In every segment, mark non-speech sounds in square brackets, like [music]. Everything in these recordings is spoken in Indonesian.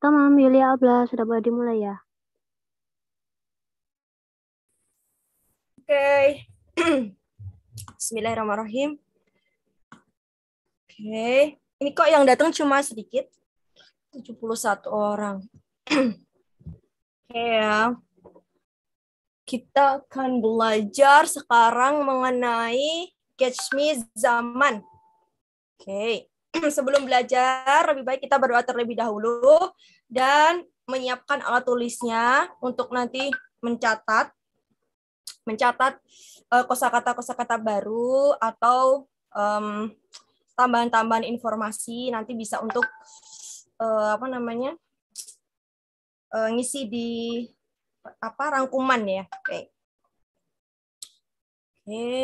Tamam, Yulia Abla, sudah boleh dimulai ya? Oke. Okay. [clears throat] Bismillahirrahmanirrahim. Oke. Okay. Ini kok yang datang cuma sedikit? 71 orang. [clears throat] Oke okay, ya. Kita akan belajar sekarang mengenai catch me zaman. Oke. Okay. [clears throat] sebelum belajar lebih baik kita berdoa terlebih dahulu dan menyiapkan alat tulisnya untuk nanti mencatat mencatat uh, eh, kosakata kosakata baru atau um, tambahan-tambahan informasi nanti bisa untuk uh, apa namanya uh, ngisi di apa rangkuman ya oke okay. oke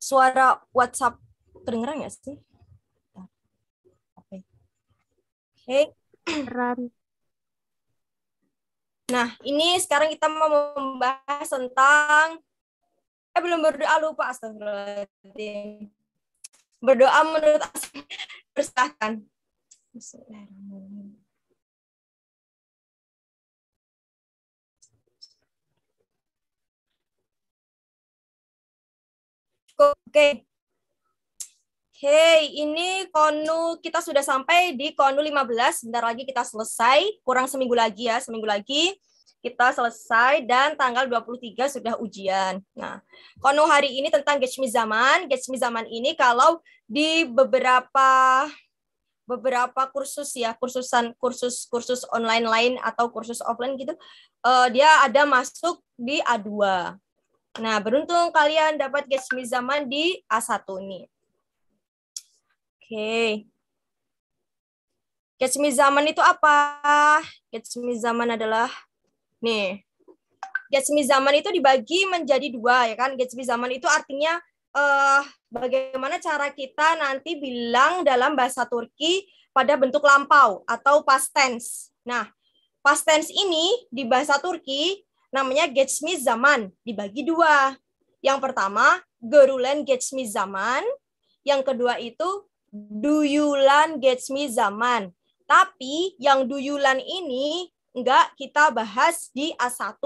suara WhatsApp kedengeran nggak sih? Oke. Okay. Nah, ini sekarang kita mau membahas tentang eh belum berdoa lupa astagfirullahaladzim. Berdoa menurut bersahkan. Oke, okay. Oke, ini konu kita sudah sampai di konu 15. Sebentar lagi kita selesai, kurang seminggu lagi ya, seminggu lagi kita selesai dan tanggal 23 sudah ujian. Nah, konu hari ini tentang Gejmi zaman. Gejmi zaman ini kalau di beberapa beberapa kursus ya, kursusan kursus kursus online lain atau kursus offline gitu, uh, dia ada masuk di A2. Nah, beruntung kalian dapat Gejmi zaman di A1 nih okay. Catch me zaman itu apa? Catch me zaman adalah nih. Catch me zaman itu dibagi menjadi dua ya kan? Catch me zaman itu artinya uh, bagaimana cara kita nanti bilang dalam bahasa Turki pada bentuk lampau atau past tense. Nah, past tense ini di bahasa Turki namanya me zaman dibagi dua. Yang pertama gerulen me zaman, yang kedua itu duyulan Gatsby zaman. Tapi yang duyulan ini enggak kita bahas di A1.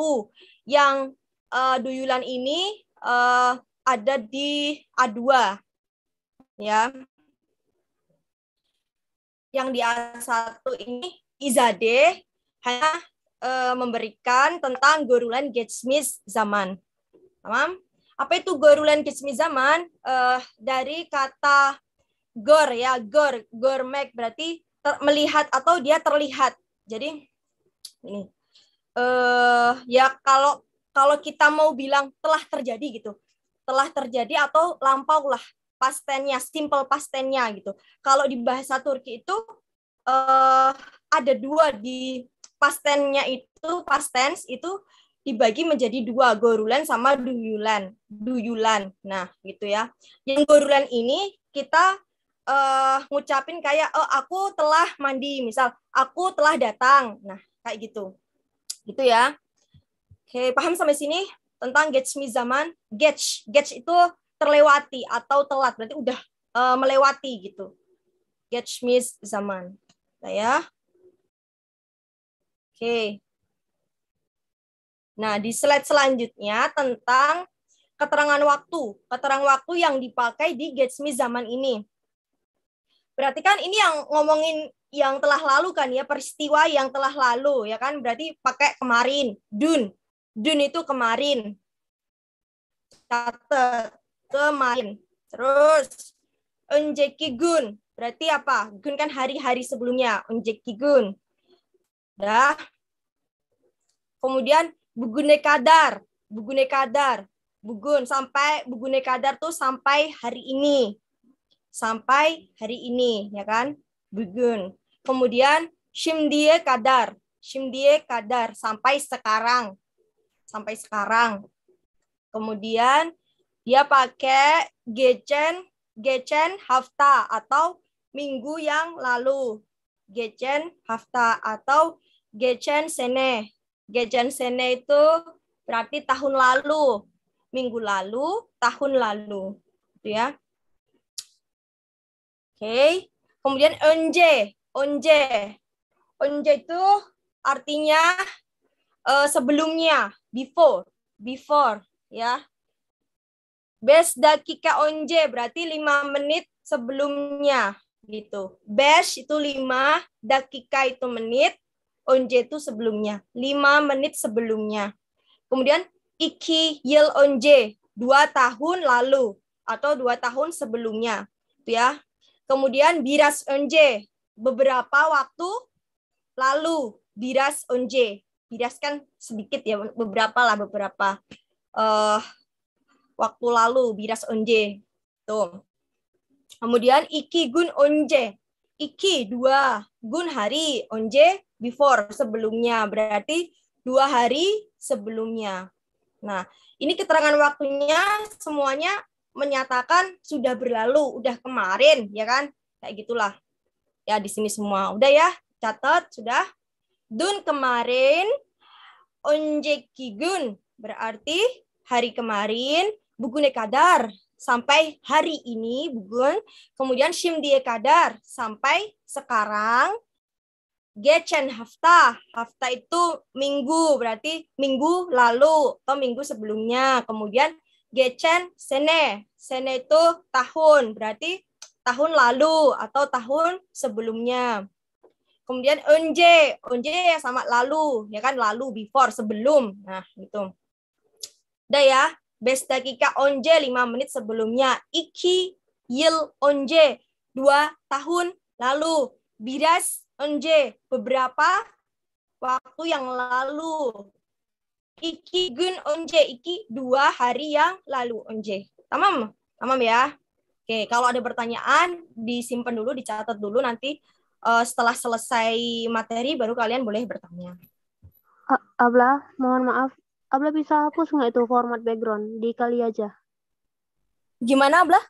Yang uh, eh, duyulan ini uh, ada di A2. Ya. Yang di A1 ini Izade hanya uh, memberikan tentang gorulan Gatsby zaman. Tamam? Apa itu gorulan Gatsby zaman? Uh, dari kata gor ya gor gormek berarti ter- melihat atau dia terlihat jadi ini eh ya kalau kalau kita mau bilang telah terjadi gitu telah terjadi atau lampau lah pastennya simple pastennya gitu kalau di bahasa Turki itu eh, ada dua di pastennya itu past tense itu dibagi menjadi dua gorulan sama duyulan duyulan nah gitu ya yang gorulan ini kita uh, ngucapin kayak oh aku telah mandi misal aku telah datang nah kayak gitu gitu ya oke paham sampai sini tentang me zaman gets gets itu terlewati atau telat berarti udah uh, melewati gitu gets me zaman nah, ya oke nah di slide selanjutnya tentang keterangan waktu keterangan waktu yang dipakai di gets me zaman ini Berarti kan ini yang ngomongin yang telah lalu kan ya, peristiwa yang telah lalu ya kan. Berarti pakai kemarin, dun. Dun itu kemarin. Catat kemarin. Terus Unjeki Gun. Berarti apa? Gun kan hari-hari sebelumnya. Unjeki Gun. Dah. Kemudian Bugune Kadar. Bugune Kadar. Bugun sampai Bugune Kadar tuh sampai hari ini sampai hari ini, ya kan? begun Kemudian şimdiye kadar, şimdiye kadar sampai sekarang. Sampai sekarang. Kemudian dia pakai gechen gechen hafta atau minggu yang lalu. gechen hafta atau gechen sene. gechen sene itu berarti tahun lalu, minggu lalu, tahun lalu. Gitu ya okay. kemudian onje onje onje itu artinya uh, sebelumnya before before ya best dakika onje berarti lima menit sebelumnya gitu best itu lima dakika itu menit onje itu sebelumnya lima menit sebelumnya kemudian iki yel onje dua tahun lalu atau dua tahun sebelumnya itu ya Kemudian Biras Onje beberapa waktu lalu Biras Onje. Biras kan sedikit ya beberapa lah beberapa uh, waktu lalu Biras Onje. Tuh. Kemudian Iki Gun Onje. Iki dua Gun hari Onje before sebelumnya berarti dua hari sebelumnya. Nah, ini keterangan waktunya semuanya menyatakan sudah berlalu, udah kemarin, ya kan? Kayak gitulah. Ya, di sini semua. Udah ya, catat, sudah. Dun kemarin, onjekigun, berarti hari kemarin, bukune kadar, sampai hari ini, bugun. Kemudian shimdie kadar, sampai sekarang. Gechen hafta, hafta itu minggu, berarti minggu lalu atau minggu sebelumnya. Kemudian Gechen sene. Sene itu tahun, berarti tahun lalu atau tahun sebelumnya. Kemudian onje onje ya sama lalu, ya kan lalu before sebelum. Nah, itu Udah ya. Best dakika onje 5 menit sebelumnya. Iki yil onje 2 tahun lalu. Biras onje beberapa waktu yang lalu iki gun onje iki dua hari yang lalu onje. Tamam? Tamam ya. Oke, kalau ada pertanyaan disimpan dulu, dicatat dulu nanti uh, setelah selesai materi baru kalian boleh bertanya. Abla, mohon maaf. Abla bisa hapus nggak itu format background? di kali aja. Gimana, Abla?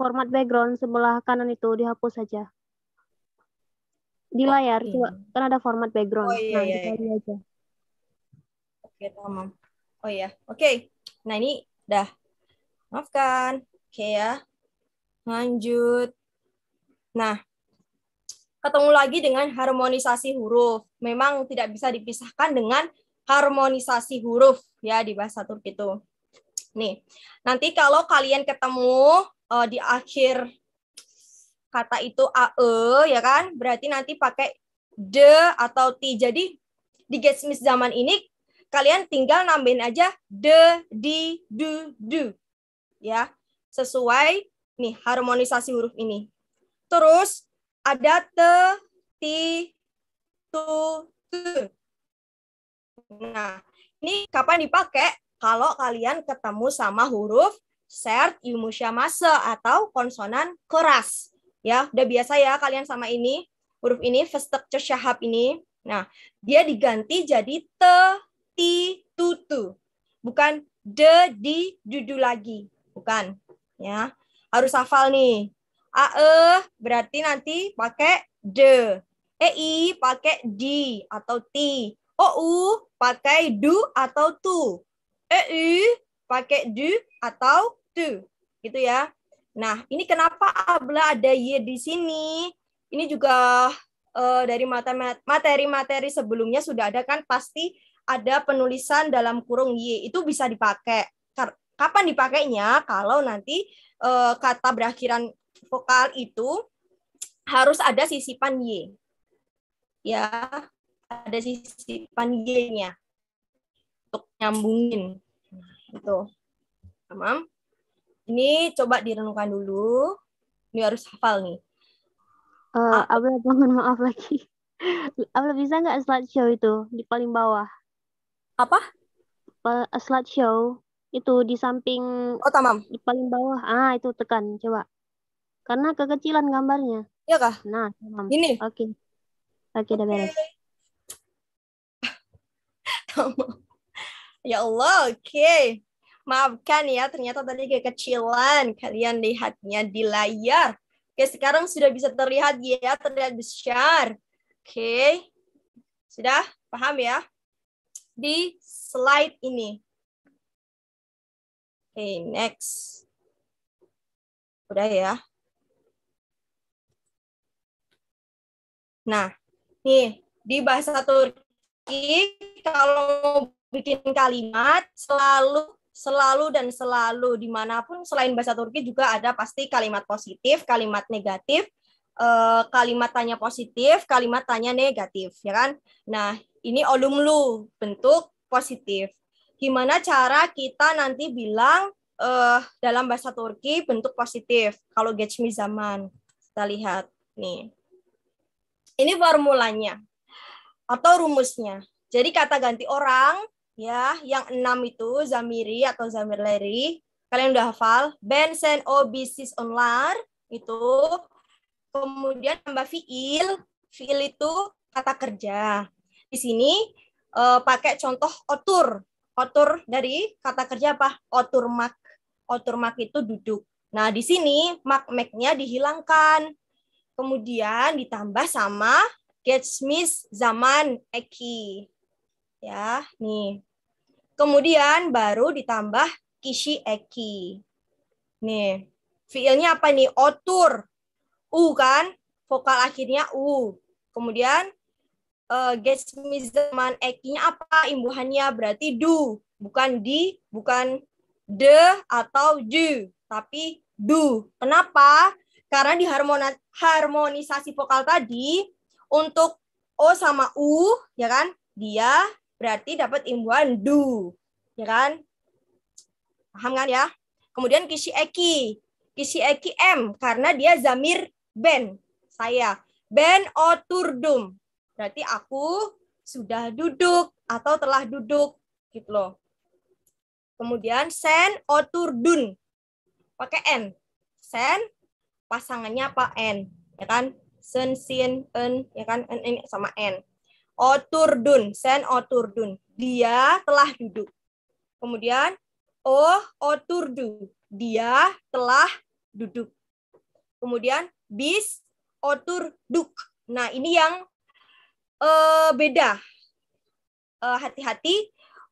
Format background sebelah kanan itu dihapus saja. Di layar, okay. Kan ada format background. Oh, iya, nah, iya. dikali iya. aja. Oh, iya. Oke, tamam. Oh ya, oke. Okay. Nah ini dah. Maafkan. Oke okay, ya. Lanjut. Nah, ketemu lagi dengan harmonisasi huruf. Memang tidak bisa dipisahkan dengan harmonisasi huruf ya di bahasa Turki itu. Nih, nanti kalau kalian ketemu uh, di akhir kata itu ae ya kan, berarti nanti pakai de atau ti. Jadi di gesmis zaman ini kalian tinggal nambahin aja de, di, du, du. Ya, sesuai nih harmonisasi huruf ini. Terus ada te, ti, tu, tu. Nah, ini kapan dipakai? Kalau kalian ketemu sama huruf sert, yumushamase, atau konsonan keras. Ya, udah biasa ya kalian sama ini. Huruf ini, festek syahab ini. Nah, dia diganti jadi te, t tu Bukan de di dudu lagi. Bukan, ya. Harus hafal nih. A e berarti nanti pakai de. E i pakai di atau ti. O u pakai du atau tu. E i pakai du atau tu. Gitu ya. Nah, ini kenapa abla ada y di sini? Ini juga uh, dari materi-materi sebelumnya sudah ada kan pasti ada penulisan dalam kurung y itu bisa dipakai. Kapan dipakainya? Kalau nanti uh, kata berakhiran vokal itu harus ada sisipan y. Ya, ada sisipan y-nya untuk nyambungin. Nah, itu. Tamam? Ini coba direnungkan dulu. Ini harus hafal nih. Uh, Abla mohon maaf lagi. [laughs] Abla bisa nggak slideshow itu di paling bawah? apa? A eh, slide show itu di samping oh tamam di paling bawah ah itu tekan coba karena kekecilan gambarnya iya kah nah tamam ini oke okay. oke okay, okay. udah beres [laughs] ya Allah oke okay. maafkan ya ternyata tadi kekecilan kalian lihatnya di layar oke sekarang sudah bisa terlihat ya terlihat besar oke sudah paham ya di slide ini. Oke, okay, next. Udah ya. Nah, nih di bahasa Turki kalau bikin kalimat selalu selalu dan selalu dimanapun selain bahasa Turki juga ada pasti kalimat positif, kalimat negatif, eh, kalimat tanya positif, kalimat tanya negatif, ya kan? Nah, ini olum lu, bentuk positif. Gimana cara kita nanti bilang uh, dalam bahasa Turki bentuk positif kalau Gejmi zaman. Kita lihat nih. Ini formulanya atau rumusnya. Jadi kata ganti orang ya, yang enam itu zamiri atau zamir leri. Kalian udah hafal bensen obisis onlar itu kemudian tambah fiil fiil itu kata kerja di sini uh, pakai contoh otur. Otur dari kata kerja apa? otur mak otur mak itu duduk. Nah, di sini mak maknya dihilangkan. Kemudian ditambah sama get smith zaman Eki. Ya, nih. Kemudian baru ditambah Kishi Eki. Nih, fiilnya apa nih? Otur. U kan? Vokal akhirnya U. Kemudian uh, eh, gesmizeman ekinya apa imbuhannya berarti do bukan di bukan de atau ju tapi do kenapa karena di harmonisasi vokal tadi untuk o sama u ya kan dia berarti dapat imbuhan do ya kan paham kan ya kemudian kisi eki kisi eki m karena dia zamir ben saya ben oturdum berarti aku sudah duduk atau telah duduk gitu loh. Kemudian sen otur dun pakai n. Sen pasangannya apa n, ya kan? Sen sin en, ya kan? En ini sama n. Otur dun sen otur dun Dia telah duduk. Kemudian oh otur du Dia telah duduk. Kemudian bis otur duk. Nah, ini yang uh, beda. hati eh, hati-hati,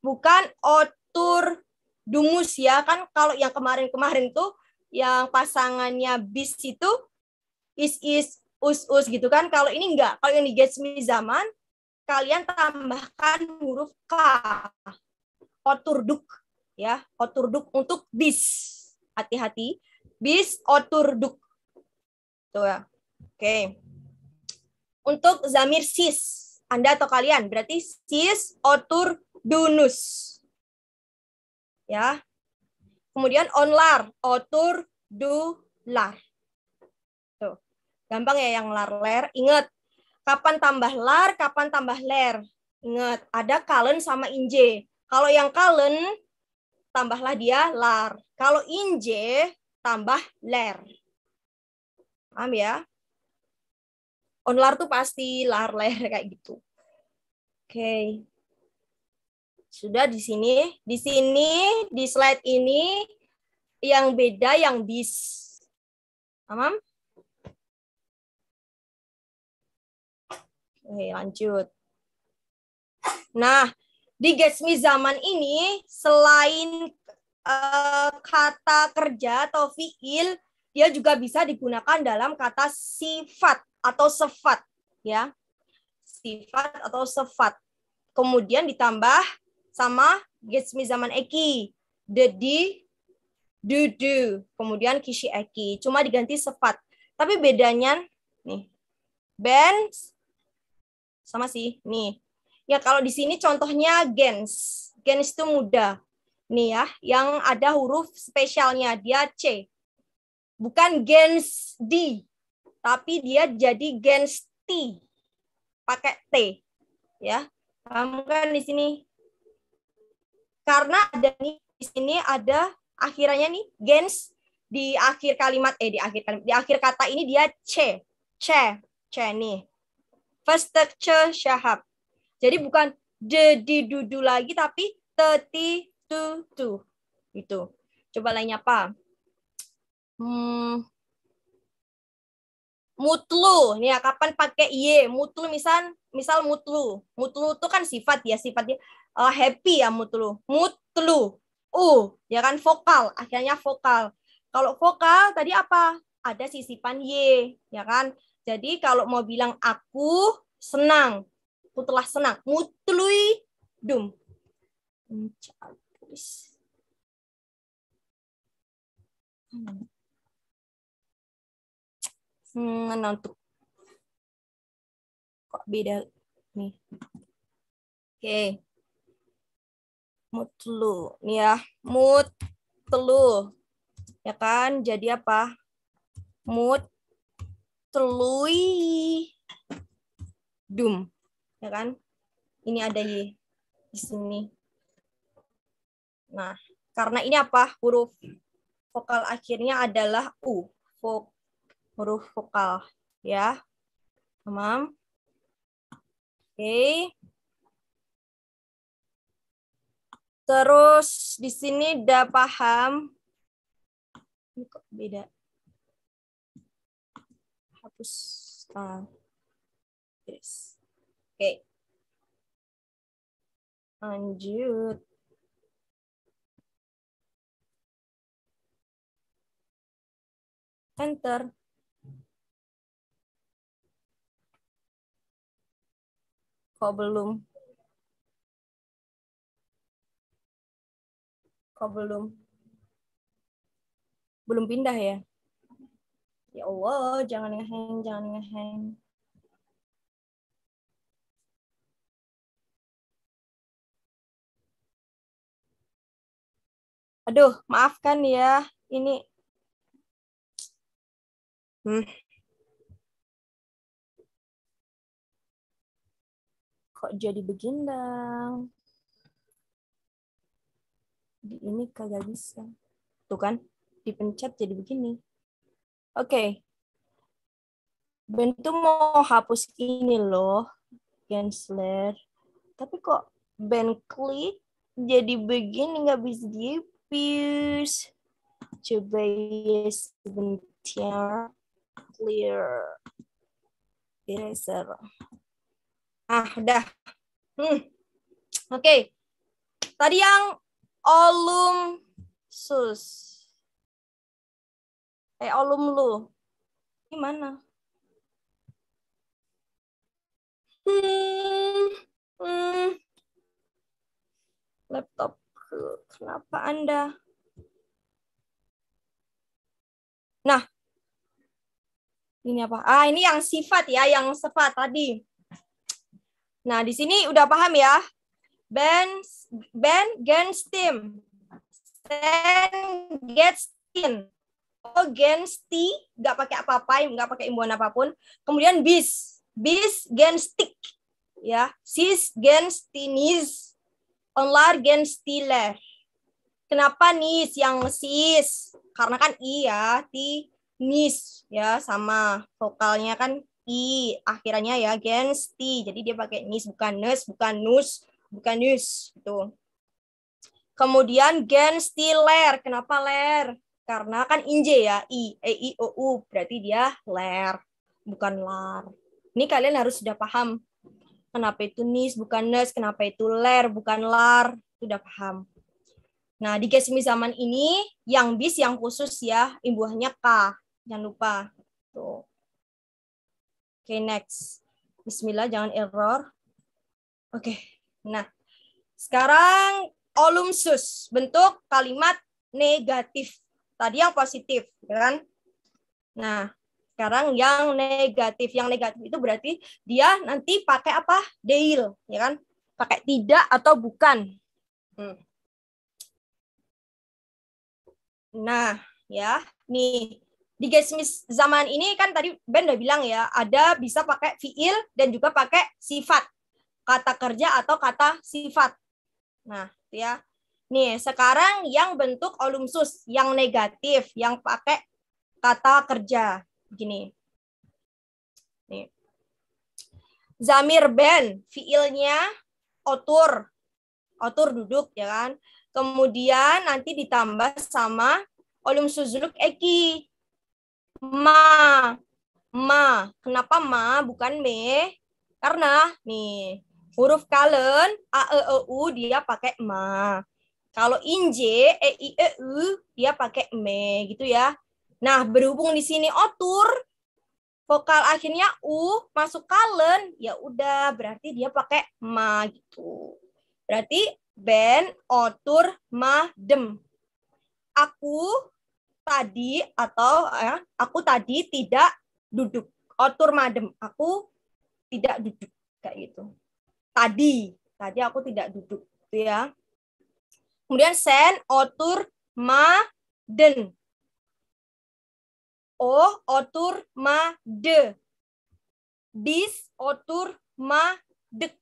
bukan otur dumus ya kan kalau yang kemarin-kemarin tuh yang pasangannya bis itu is is us us gitu kan kalau ini enggak kalau yang di Gatsby zaman kalian tambahkan huruf k oturduk ya oturduk untuk bis hati-hati bis oturduk tuh ya oke okay untuk zamir sis. Anda atau kalian. Berarti sis otur dunus. Ya. Kemudian onlar, otur dular. Tuh. Gampang ya yang lar ler. Ingat, kapan tambah lar, kapan tambah ler. inget ada kalen sama inje. Kalau yang kalen, tambahlah dia lar. Kalau inje, tambah ler. Paham ya? onlar tuh pasti lar leher kayak gitu oke okay. sudah di sini di sini di slide ini yang beda yang bis tamam oke lanjut nah di Gatsby zaman ini selain uh, kata kerja atau fiil dia juga bisa digunakan dalam kata sifat atau sifat ya. Sifat atau sifat. Kemudian ditambah sama Gatsby zaman Eki, dedi, dudu, kemudian kishi eki. Cuma diganti sifat. Tapi bedanya nih. bens sama sih nih. Ya kalau di sini contohnya gens. Gens itu muda. Nih ya, yang ada huruf spesialnya dia C. Bukan gens D tapi dia jadi gens T pakai T ya paham kan di sini karena ada nih di sini ada akhirannya nih gens di akhir kalimat eh di akhir kalimat, di akhir kata ini dia c c c nih first structure syahab jadi bukan de di dudu lagi tapi teti tu tu itu coba lainnya apa hmm mutlu ya kapan pakai y mutlu misal misal mutlu mutlu itu kan sifat ya sifatnya uh, eh, happy ya mutlu mutlu u ya kan vokal akhirnya vokal kalau vokal tadi apa ada sisipan y ya kan jadi kalau mau bilang aku senang aku telah senang mutlui dum hmm, hmm, nonton nah, kok beda nih oke okay. mutlu nih ya mut telu ya kan jadi apa mut telui dum ya kan ini ada y di sini nah karena ini apa huruf vokal akhirnya adalah u vokal huruf vokal ya. Tamam. Oke. Okay. Terus di sini udah paham. Ini kok beda. Hapus. Uh, yes. Oke. Okay. Lanjut. Enter. Kok belum? Kok belum? Belum pindah ya? Ya Allah, jangan ngeheng, jangan ngeheng. Aduh, maafkan ya. Ini hmm. kok jadi begini di ini kagak bisa tuh kan dipencet jadi begini oke okay. bentuk mau hapus ini loh Gensler tapi kok Ben klik jadi begini nggak bisa dihapus coba ya sebentar clear eraser Ah, udah. Hmm. Oke. Okay. Tadi yang olum sus. Eh, olum lu. Gimana? Hmm. Hmm. Laptop kenapa Anda? Nah, ini apa? Ah, ini yang sifat ya, yang sifat tadi. Nah, di sini udah paham ya? Ben, Ben Steam. Ben Steam. Oh, Steam. nggak pakai apa-apa, nggak pakai imbuhan apapun. Kemudian bis, bis stick Ya, sis Stinis. Onlar stiler Kenapa nis yang sis? Karena kan i ya, ti nis ya sama vokalnya kan i akhirnya ya gens ti jadi dia pakai nis bukan nes bukan nus bukan nus gitu kemudian gens ti ler kenapa ler karena kan inje ya i e i o u berarti dia ler bukan lar ini kalian harus sudah paham kenapa itu nis bukan nes kenapa itu ler bukan lar sudah paham nah di gesmi zaman ini yang bis yang khusus ya imbuhnya k jangan lupa tuh okay, next. Bismillah, jangan error. Oke, okay. nah sekarang olumsus bentuk kalimat negatif. Tadi yang positif, ya kan? Nah, sekarang yang negatif. Yang negatif itu berarti dia nanti pakai apa? Deal, ya kan? Pakai tidak atau bukan. Hmm. Nah, ya, nih di guysmith zaman ini kan tadi Ben udah bilang ya, ada bisa pakai fiil dan juga pakai sifat. Kata kerja atau kata sifat. Nah, ya. Nih, sekarang yang bentuk olumsus, yang negatif, yang pakai kata kerja. Gini. Nih. Zamir ben, fiilnya otur. Otur duduk, ya kan? Kemudian nanti ditambah sama olumsus zuluk eki ma ma kenapa ma bukan me? karena nih huruf kalen a e o e, u dia pakai ma kalau inje e i e u dia pakai me gitu ya nah berhubung di sini otur vokal akhirnya u masuk kalen ya udah berarti dia pakai ma gitu berarti ben otur ma dem aku tadi atau ya, aku tadi tidak duduk. Otur madem, aku tidak duduk kayak gitu. Tadi, tadi aku tidak duduk gitu ya. Kemudian sen otur maden O otur ma Dis otur ma dek.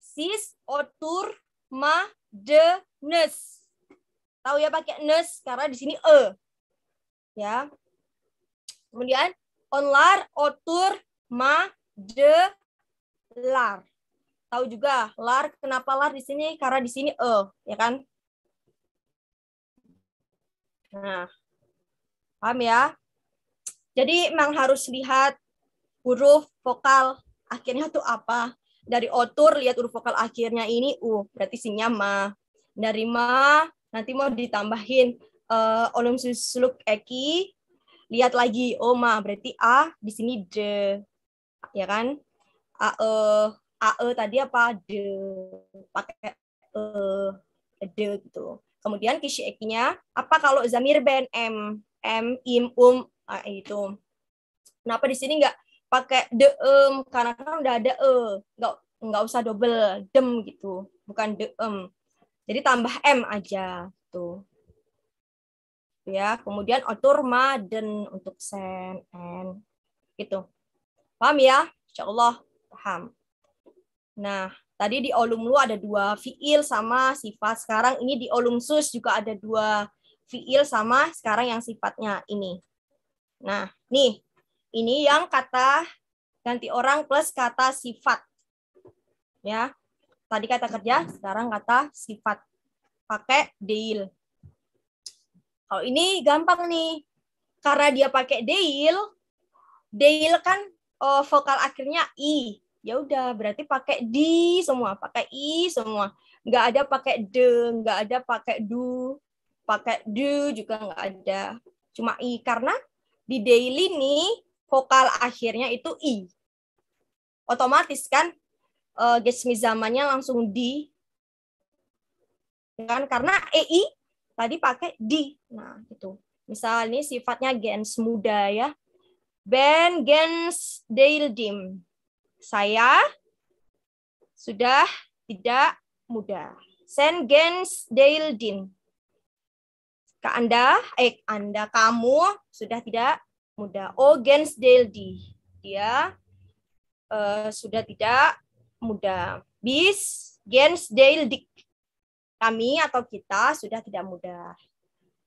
Sis otur ma de Tahu ya pakai nes karena di sini e. Ya. Kemudian onlar, otur, ma, de, lar. Tahu juga lar kenapa lar di sini karena di sini e, ya kan? Nah. Paham ya? Jadi memang harus lihat huruf vokal akhirnya tuh apa. Dari otur lihat huruf vokal akhirnya ini u, uh, berarti sinyama ma. Dari ma nanti mau ditambahin uh, eh, olum susuluk eki lihat lagi oma oh berarti a di sini de ya kan a e a e tadi apa de pakai e de gitu kemudian kisi ekinya apa kalau zamir ben m m im um ah, itu kenapa di sini nggak pakai de em karena kan udah ada e nggak nggak usah double dem gitu bukan de em jadi tambah M aja tuh. Ya, kemudian otur maden untuk sen n gitu. Paham ya? Insyaallah paham. Nah, tadi di olum lu ada dua fiil sama sifat. Sekarang ini di olum sus juga ada dua fiil sama sekarang yang sifatnya ini. Nah, nih. Ini yang kata ganti orang plus kata sifat. Ya, Tadi kata kerja, sekarang kata sifat. Pakai deal. Kalau ini gampang nih. Karena dia pakai deal, deal kan oh, vokal akhirnya i. Ya udah, berarti pakai di semua, pakai i semua. Nggak ada pakai de, nggak ada pakai du, pakai du juga nggak ada. Cuma i karena di daily nih vokal akhirnya itu i. Otomatis kan uh, zamannya langsung di kan karena EI tadi pakai di. Nah, gitu. Misal ini sifatnya gens muda ya. Ben gens deildim. Saya sudah tidak muda. Sen gens deildin. Ke Anda, eh Anda, kamu sudah tidak muda. O oh, gens deildi. Dia uh, sudah tidak muda. Bis gens deil dik. Kami atau kita sudah tidak muda.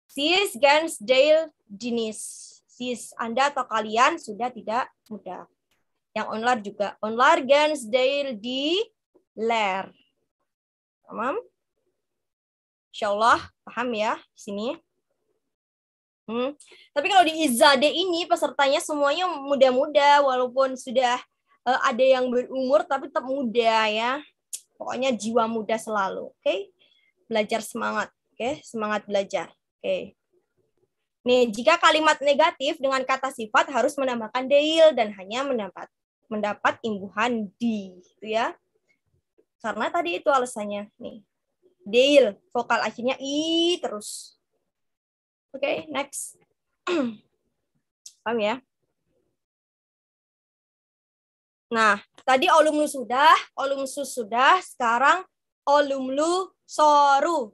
Sis gens deil dinis. Sis Anda atau kalian sudah tidak muda. Yang onlar juga. Onlar gens deil di ler. Tamam? Insya Allah paham ya di sini. Hmm. Tapi kalau di Izade ini pesertanya semuanya muda-muda walaupun sudah uh, ada yang berumur tapi tetap muda ya. Pokoknya jiwa muda selalu, oke? Okay? Belajar semangat, oke? Okay? Semangat belajar, oke? Okay. Nih, jika kalimat negatif dengan kata sifat harus menambahkan deil dan hanya mendapat mendapat imbuhan di, gitu ya. Karena tadi itu alasannya, nih. Deil, vokal akhirnya i terus. Oke, okay, next. [clears throat] Paham ya? Nah, tadi olumlu sudah, olumsu sudah, sekarang olumlu soru.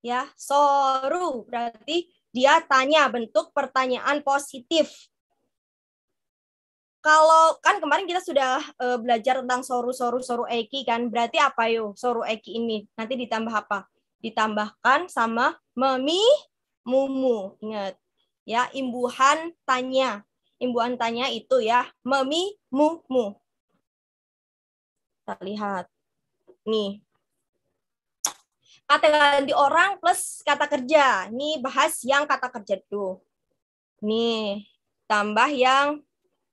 Ya, soru berarti dia tanya bentuk pertanyaan positif. Kalau kan kemarin kita sudah uh, belajar tentang soru soru soru eki kan, berarti apa yo soru eki ini? Nanti ditambah apa? Ditambahkan sama memi mumu. Ingat ya, imbuhan tanya imbuan tanya itu ya memi mu mu. Kita lihat. Nih. Kata ganti orang plus kata kerja. Nih bahas yang kata kerja dulu. Nih, tambah yang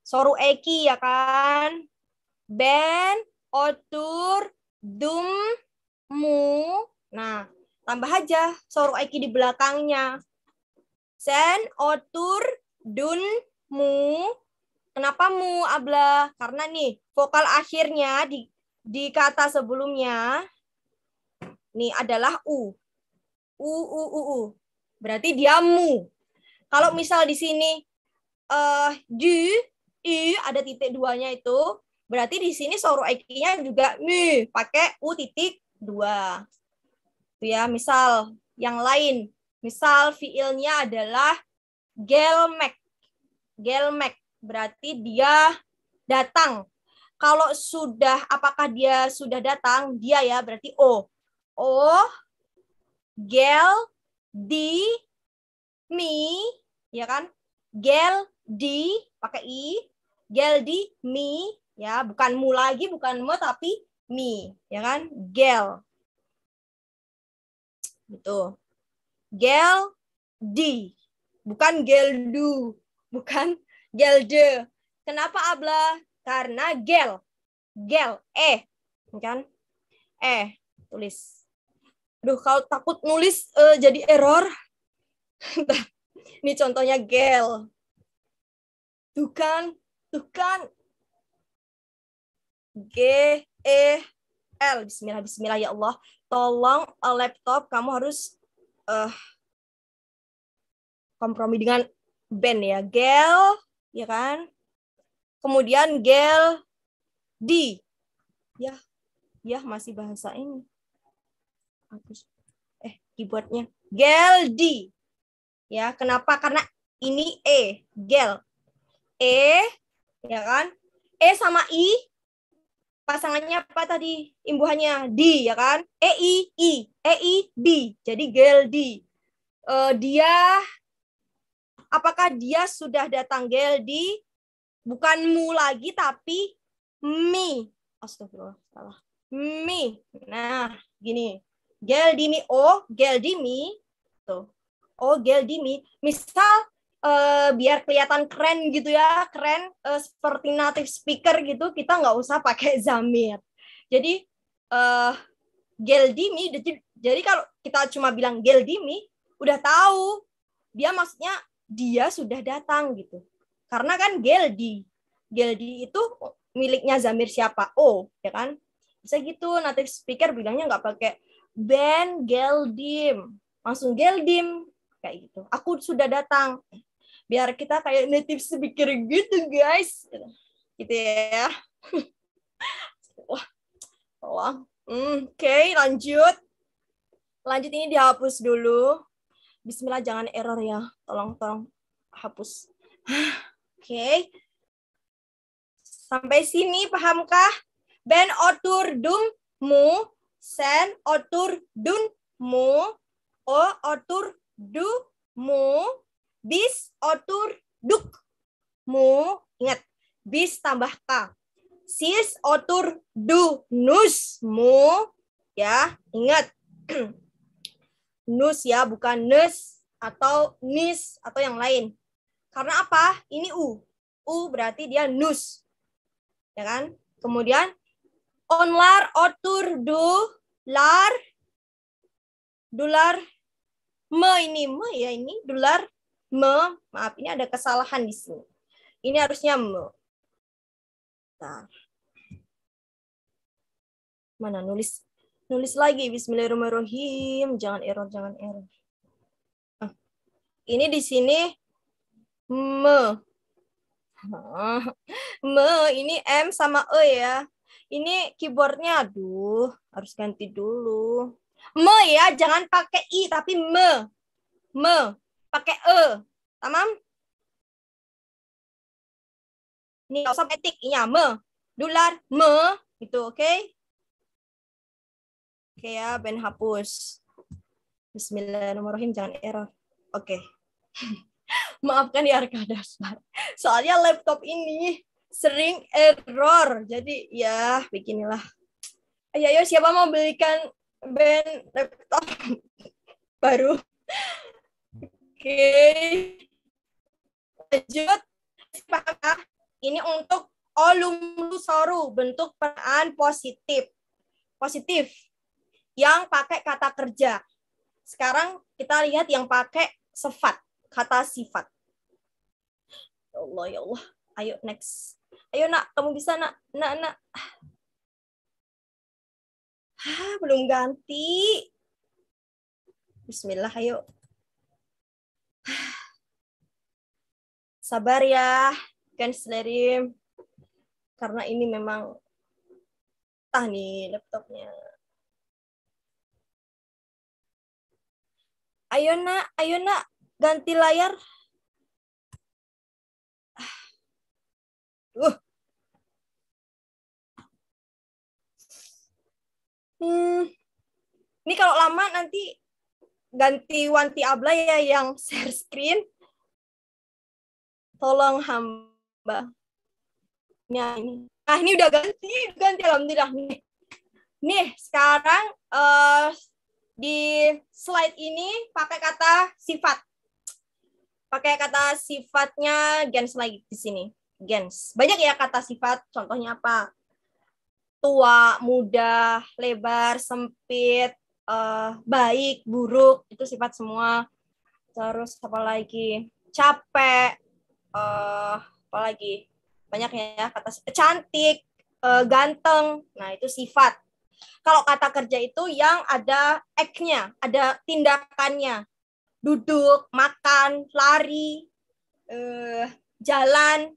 soru eki ya kan. Ben, otur, dum, mu. Nah, tambah aja soru eki di belakangnya. Sen, otur, dun, mu. Kenapa mu abla? Karena nih vokal akhirnya di di kata sebelumnya nih adalah u. U u u u. Berarti dia mu. Kalau misal di sini eh uh, i ada titik duanya itu, berarti di sini soru nya juga mu pakai u titik dua. Itu ya, misal yang lain. Misal fiilnya adalah gelmek gelmek berarti dia datang. Kalau sudah apakah dia sudah datang? Dia ya berarti o. O gel di mi ya kan? Gel di pakai i. Gel di mi ya, bukan mu lagi, bukan mu tapi mi ya kan? Gel. Gitu. Gel di bukan gel du bukan gelde. Kenapa abla? Karena gel. Gel, eh, kan? Eh, tulis. Duh, kalau takut nulis uh, jadi error. [laughs] Ini contohnya gel. Tuh kan, tuh kan. G E L. Bismillah, bismillah ya Allah. Tolong eh, laptop kamu harus uh, kompromi dengan band ya, Gel, ya kan? Kemudian Gel D. Ya, ya masih bahasa ini. Eh, keyboardnya. Gel D. Ya, kenapa? Karena ini E, Gel. E, ya kan? E sama I pasangannya apa tadi? Imbuhannya D, ya kan? E I I, E I D. Jadi Gel D. Uh, dia Apakah dia sudah datang gel di bukan mu lagi tapi mi. Astagfirullah, salah. Mi. Nah, gini. Gel di mi o, oh, gel di mi. Tuh. O oh, gel di mi. Misal uh, biar kelihatan keren gitu ya, keren uh, seperti native speaker gitu, kita nggak usah pakai [laughs] zamir. Jadi uh, eh, Geldimi, jadi, jadi kalau kita cuma bilang mi udah tahu dia maksudnya dia sudah datang gitu. Karena kan Geldi. Geldi itu miliknya Zamir siapa? Oh, ya kan? Bisa gitu native speaker bilangnya nggak pakai Ben Geldim. Langsung Geldim kayak gitu. Aku sudah datang. Biar kita kayak native speaker gitu, guys. Gitu ya. [laughs] Wah. Hmm, oke, okay, lanjut. Lanjut ini dihapus dulu. Bismillah jangan error ya. Tolong tolong hapus. [sighs] Oke. Okay. Sampai sini pahamkah? Ben otur dum mu sen otur dun mu o otur du mu bis otur duk mu ingat bis tambah k sis otur du nus mu ya ingat [clears throat] nus ya, bukan nes atau nis atau yang lain. Karena apa? Ini u. U berarti dia nus. Ya kan? Kemudian onlar otur du lar dular me ini me ya ini dular me maaf ini ada kesalahan di sini. Ini harusnya me. Nah. Mana nulis nulis lagi Bismillahirrahmanirrahim. Jangan error, jangan error. Ah. ini di sini me. [laughs] Me ini M sama E ya. Ini keyboardnya aduh, harus ganti dulu. Me ya, jangan pakai I tapi me. Me, pakai E. Tamam? Ini nggak usah ini ya me. Dular, me. Itu oke. Okay? ya, Ben hapus. Bismillahirrahmanirrahim, jangan error. Oke. [laughs] Maafkan ya rekan dasar. Soalnya laptop ini sering error. Jadi ya bikinilah Ayo, ayo siapa mau belikan Ben laptop [laughs] baru? Oke. Okay. Lanjut. Ini untuk olumlusoru, bentuk peran positif. Positif yang pakai kata kerja. Sekarang kita lihat yang pakai sifat, kata sifat. Ya Allah, ya Allah. Ayo next. Ayo nak, kamu bisa nak, nak, nak. Hah, belum ganti. Bismillah, ayo. Sabar ya, Kanslerim. Karena ini memang tah nih laptopnya. Ayo nak, ayo nak, ganti layar. Ah. Uh. Hmm. Ini kalau lama nanti ganti Wanti Abla ya yang [laughs] share screen. Tolong hamba. Nah, ini. Nah, ini udah ganti, ganti alhamdulillah. Nih, nih sekarang uh, di slide ini pakai kata sifat. Pakai kata sifatnya gens lagi di sini. Gens. Banyak ya kata sifat. Contohnya apa? Tua, muda, lebar, sempit, uh, baik, buruk. Itu sifat semua. Terus apa lagi? Capek. Uh, apa lagi? Banyak ya kata cantik, uh, ganteng. Nah, itu sifat. Kalau kata kerja itu yang ada act-nya, ada tindakannya. Duduk, makan, lari, eh, jalan,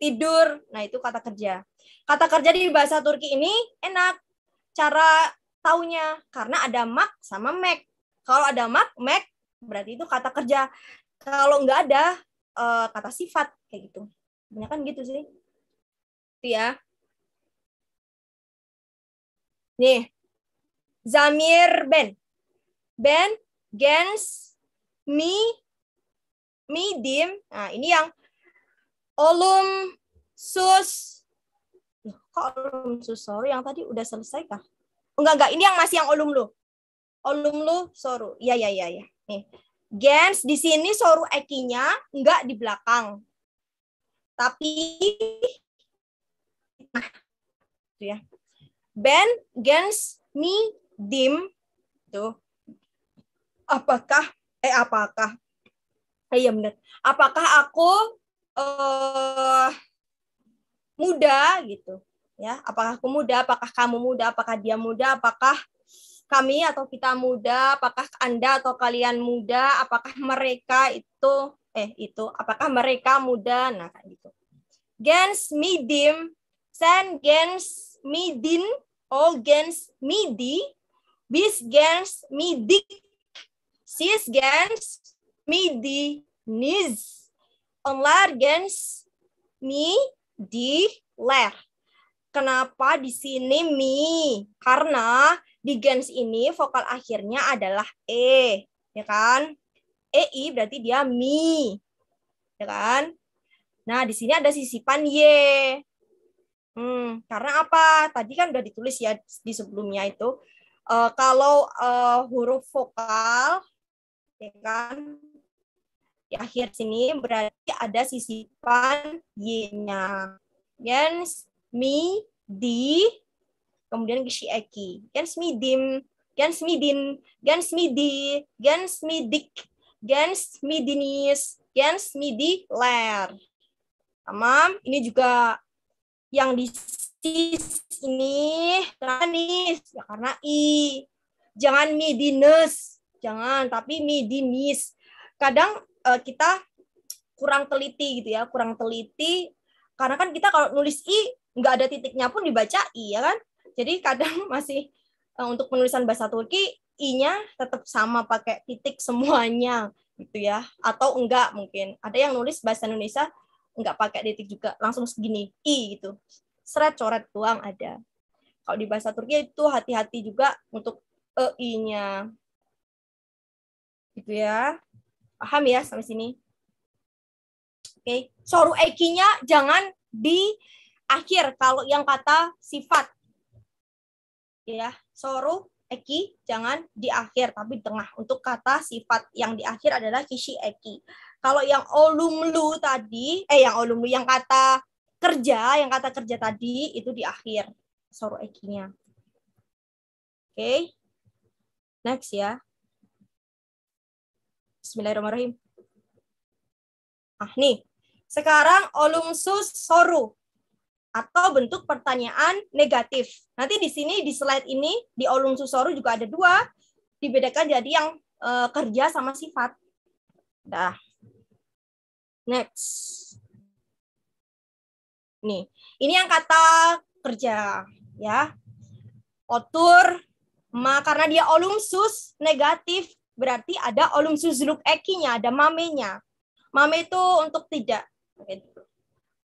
tidur. Nah, itu kata kerja. Kata kerja di bahasa Turki ini enak. Cara taunya karena ada mak sama mek. Kalau ada mak, mek berarti itu kata kerja. Kalau nggak ada eh, kata sifat kayak gitu. Banyak kan gitu sih. Itu ya. Nih, zamir ben. Ben, gens, mi, mi dim Nah, ini yang olum, sus. Kok olum, sus, sorry. Yang tadi udah selesai kah? Enggak, enggak. Ini yang masih yang olum lu. Olum lu, soru. Iya, iya, iya. Ya. Nih. Gens, di sini soru ekinya enggak di belakang. Tapi, nah, ya. Ben gens mi dim tuh apakah eh apakah eh, iya benar apakah aku uh, muda gitu ya apakah aku muda apakah kamu muda apakah dia muda apakah kami atau kita muda apakah anda atau kalian muda apakah mereka itu eh itu apakah mereka muda nah kayak gitu gens midim sen gens midin gens midi, bis gens midi, midik, gens midi niz, gens midi ler. Kenapa di sini mi? Karena di gens ini vokal akhirnya adalah e, ya kan? EI berarti dia mi, ya kan? Nah, di sini ada sisipan y. Hmm, karena apa? Tadi kan udah ditulis ya di sebelumnya itu. Uh, kalau uh, huruf vokal, ya kan, di akhir sini berarti ada sisipan y-nya. Gens, mi, di, kemudian gishi eki. Gens, mi, dim, gens, mi, din, gens, mi, di, gens, mi, dik, gens, mi, gens, mi, ler. Tamam, ini juga yang di sis ini manis ya karena i jangan midines jangan tapi midinis kadang uh, kita kurang teliti gitu ya kurang teliti karena kan kita kalau nulis i nggak ada titiknya pun dibaca i ya kan jadi kadang [laughs] masih uh, untuk penulisan bahasa Turki i-nya tetap sama pakai titik semuanya gitu ya atau enggak mungkin ada yang nulis bahasa Indonesia nggak pakai detik juga langsung segini i gitu seret coret doang ada kalau di bahasa Turki itu hati-hati juga untuk e i-nya gitu ya paham ya sampai sini oke okay. soru eki-nya jangan di akhir kalau yang kata sifat ya soru eki jangan di akhir tapi di tengah untuk kata sifat yang di akhir adalah kishi eki kalau yang olumlu tadi, eh yang olumlu yang kata kerja, yang kata kerja tadi itu di akhir soru ekinya. Oke. Okay. Next ya. Bismillahirrahmanirrahim. Ah nih. Sekarang olumsus soru atau bentuk pertanyaan negatif. Nanti di sini di slide ini di olumsus soru juga ada dua dibedakan jadi yang e, kerja sama sifat. Dah. Next. Nih, ini yang kata kerja ya. Otur ma karena dia olumsus negatif berarti ada olumsus sus ekinya, ada mamenya. Mame itu untuk tidak.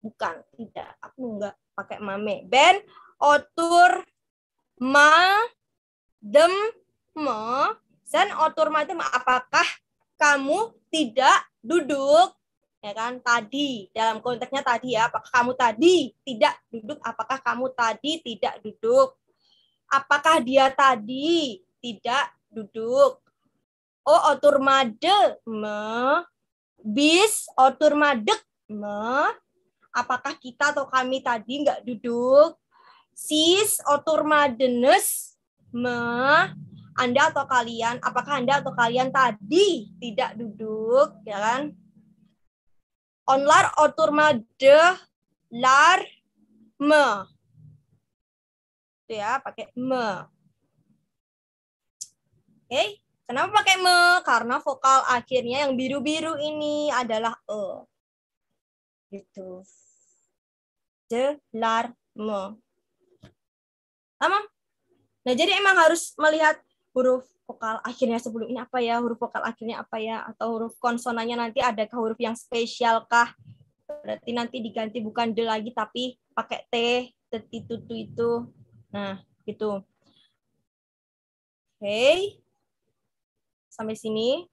Bukan, tidak. Aku enggak pakai mame. Ben otur ma dem me dan otur ma apakah kamu tidak duduk ya kan tadi dalam konteksnya tadi ya apakah kamu tadi tidak duduk apakah kamu tadi tidak duduk apakah dia tadi tidak duduk oh otur oturmade me bis otur madek me apakah kita atau kami tadi nggak duduk sis otur oturmadenes me anda atau kalian apakah Anda atau kalian tadi tidak duduk ya kan Onlar oturmadı lar me. Itu ya, pakai me. Oke, okay. kenapa pakai me? Karena vokal akhirnya yang biru-biru ini adalah e. Gitu. De lar me. sama Nah, jadi emang harus melihat huruf vokal akhirnya sebelum ini apa ya, huruf vokal akhirnya apa ya, atau huruf konsonannya nanti ada huruf yang spesial kah? Berarti nanti diganti bukan D lagi tapi pakai T, t itu itu. Nah, gitu. Oke. Okay. Sampai sini.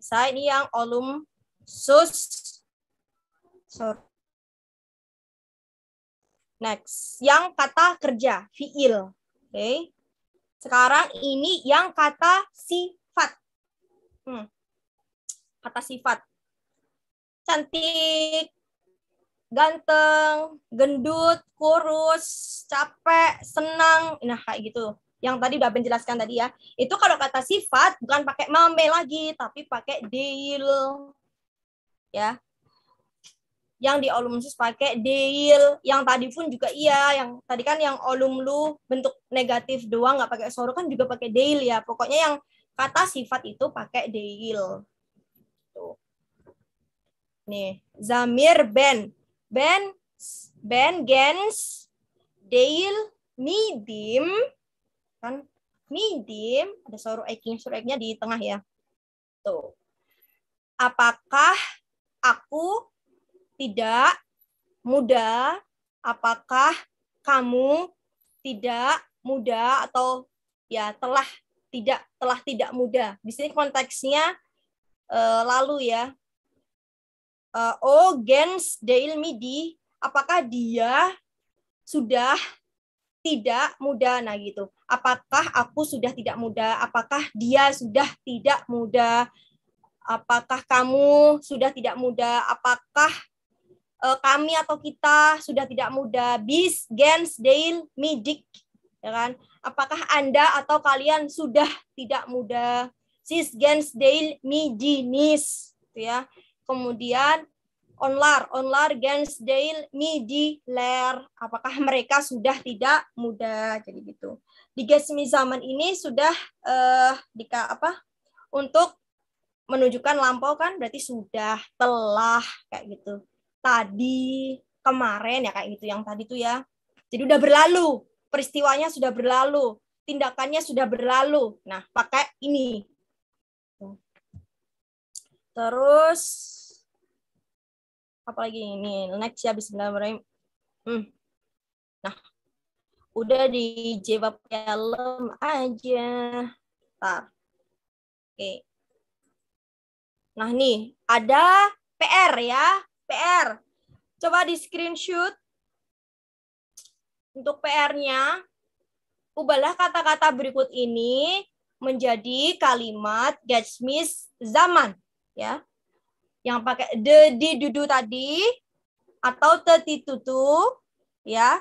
Bisa ini yang olum sus. Sorry. Next, yang kata kerja, fiil. Oke. Okay. Sekarang ini yang kata sifat. Hmm. Kata sifat. Cantik, ganteng, gendut, kurus, capek, senang, nah kayak gitu. Yang tadi udah menjelaskan tadi ya. Itu kalau kata sifat bukan pakai mame lagi, tapi pakai deal. Ya, yang di Olum pakai deal, yang tadi pun juga iya, yang tadi kan yang Olum lu bentuk negatif doang nggak pakai soro kan juga pakai deal ya. Pokoknya yang kata sifat itu pakai deal. Tuh. Nih, zamir ben. Ben ben gens deil midim kan midim ada soro eking soro di tengah ya. Tuh. Apakah aku tidak muda? Apakah kamu tidak muda atau ya telah tidak telah tidak muda? Di sini konteksnya uh, lalu ya. Uh, oh, Gens Dale Midi, apakah dia sudah tidak muda? Nah, gitu. Apakah aku sudah tidak muda? Apakah dia sudah tidak muda? Apakah kamu sudah tidak muda? Apakah uh, kami atau kita sudah tidak muda. Bis, gens, Dale midik. Ya kan? Apakah Anda atau kalian sudah tidak muda? Sis, gens, Dale midinis. Gitu ya. Kemudian onlar, onlar, gens, dale midiler. Apakah mereka sudah tidak muda? Jadi gitu. Di gesmi zaman ini sudah eh, di apa untuk menunjukkan lampau kan berarti sudah telah kayak gitu tadi kemarin ya kayak gitu yang tadi tuh ya. Jadi udah berlalu, peristiwanya sudah berlalu, tindakannya sudah berlalu. Nah, pakai ini. Terus apalagi ini next ya Bismillahirrahmanirrahim. Hmm. Nah, udah dijawab helm aja. Tar. Oke. Nah nih ada PR ya PR. Coba di screenshot untuk PR-nya. Ubahlah kata-kata berikut ini menjadi kalimat gadsmis zaman ya. Yang pakai the di dudu tadi atau tetitutu, ya.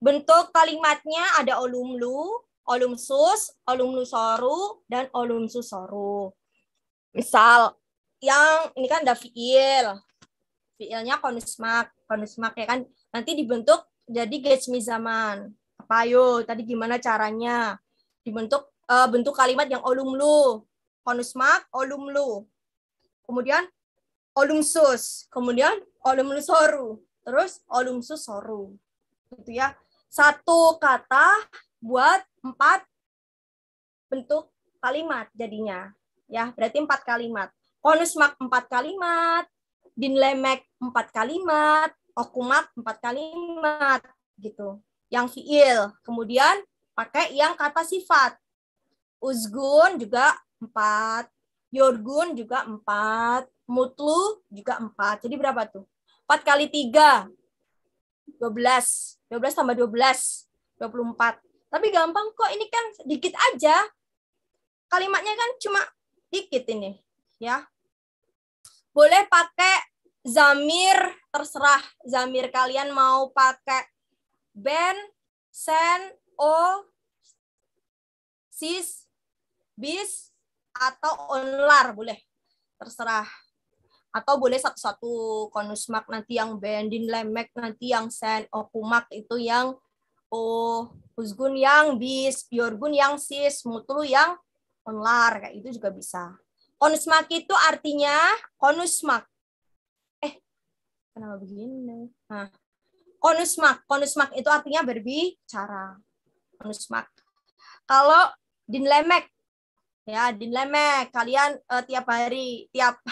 Bentuk kalimatnya ada olumlu, olumsus, olumlusoru dan olumsusoru. Misal yang ini kan ada fiil, fiilnya konusmak konusmak ya kan nanti dibentuk jadi gajmi zaman apa yo tadi gimana caranya dibentuk uh, bentuk kalimat yang olumlu konusmak olumlu kemudian olumsus kemudian olumlusoru terus olumsusoru gitu ya satu kata buat empat bentuk kalimat jadinya ya berarti empat kalimat konusmak empat kalimat dinlemek empat kalimat, okumat empat kalimat gitu. Yang fiil, kemudian pakai yang kata sifat. Uzgun juga empat, yorgun juga empat, mutlu juga empat. Jadi berapa tuh? Empat kali tiga, dua belas. Dua belas tambah dua belas, dua puluh empat. Tapi gampang kok, ini kan dikit aja. Kalimatnya kan cuma dikit ini, ya. Boleh pakai zamir terserah zamir kalian mau pakai ben, sen, o, sis, bis, atau onlar boleh terserah atau boleh satu-satu konusmak nanti yang bendin lemek nanti yang sen okumak itu yang o husgun yang bis biorgun yang sis mutlu yang onlar kayak itu juga bisa konusmak itu artinya konusmak kenapa begini nah konusmak konusmak itu artinya berbicara konusmak kalau dinlemek ya dinlemek kalian uh, tiap hari tiap [laughs]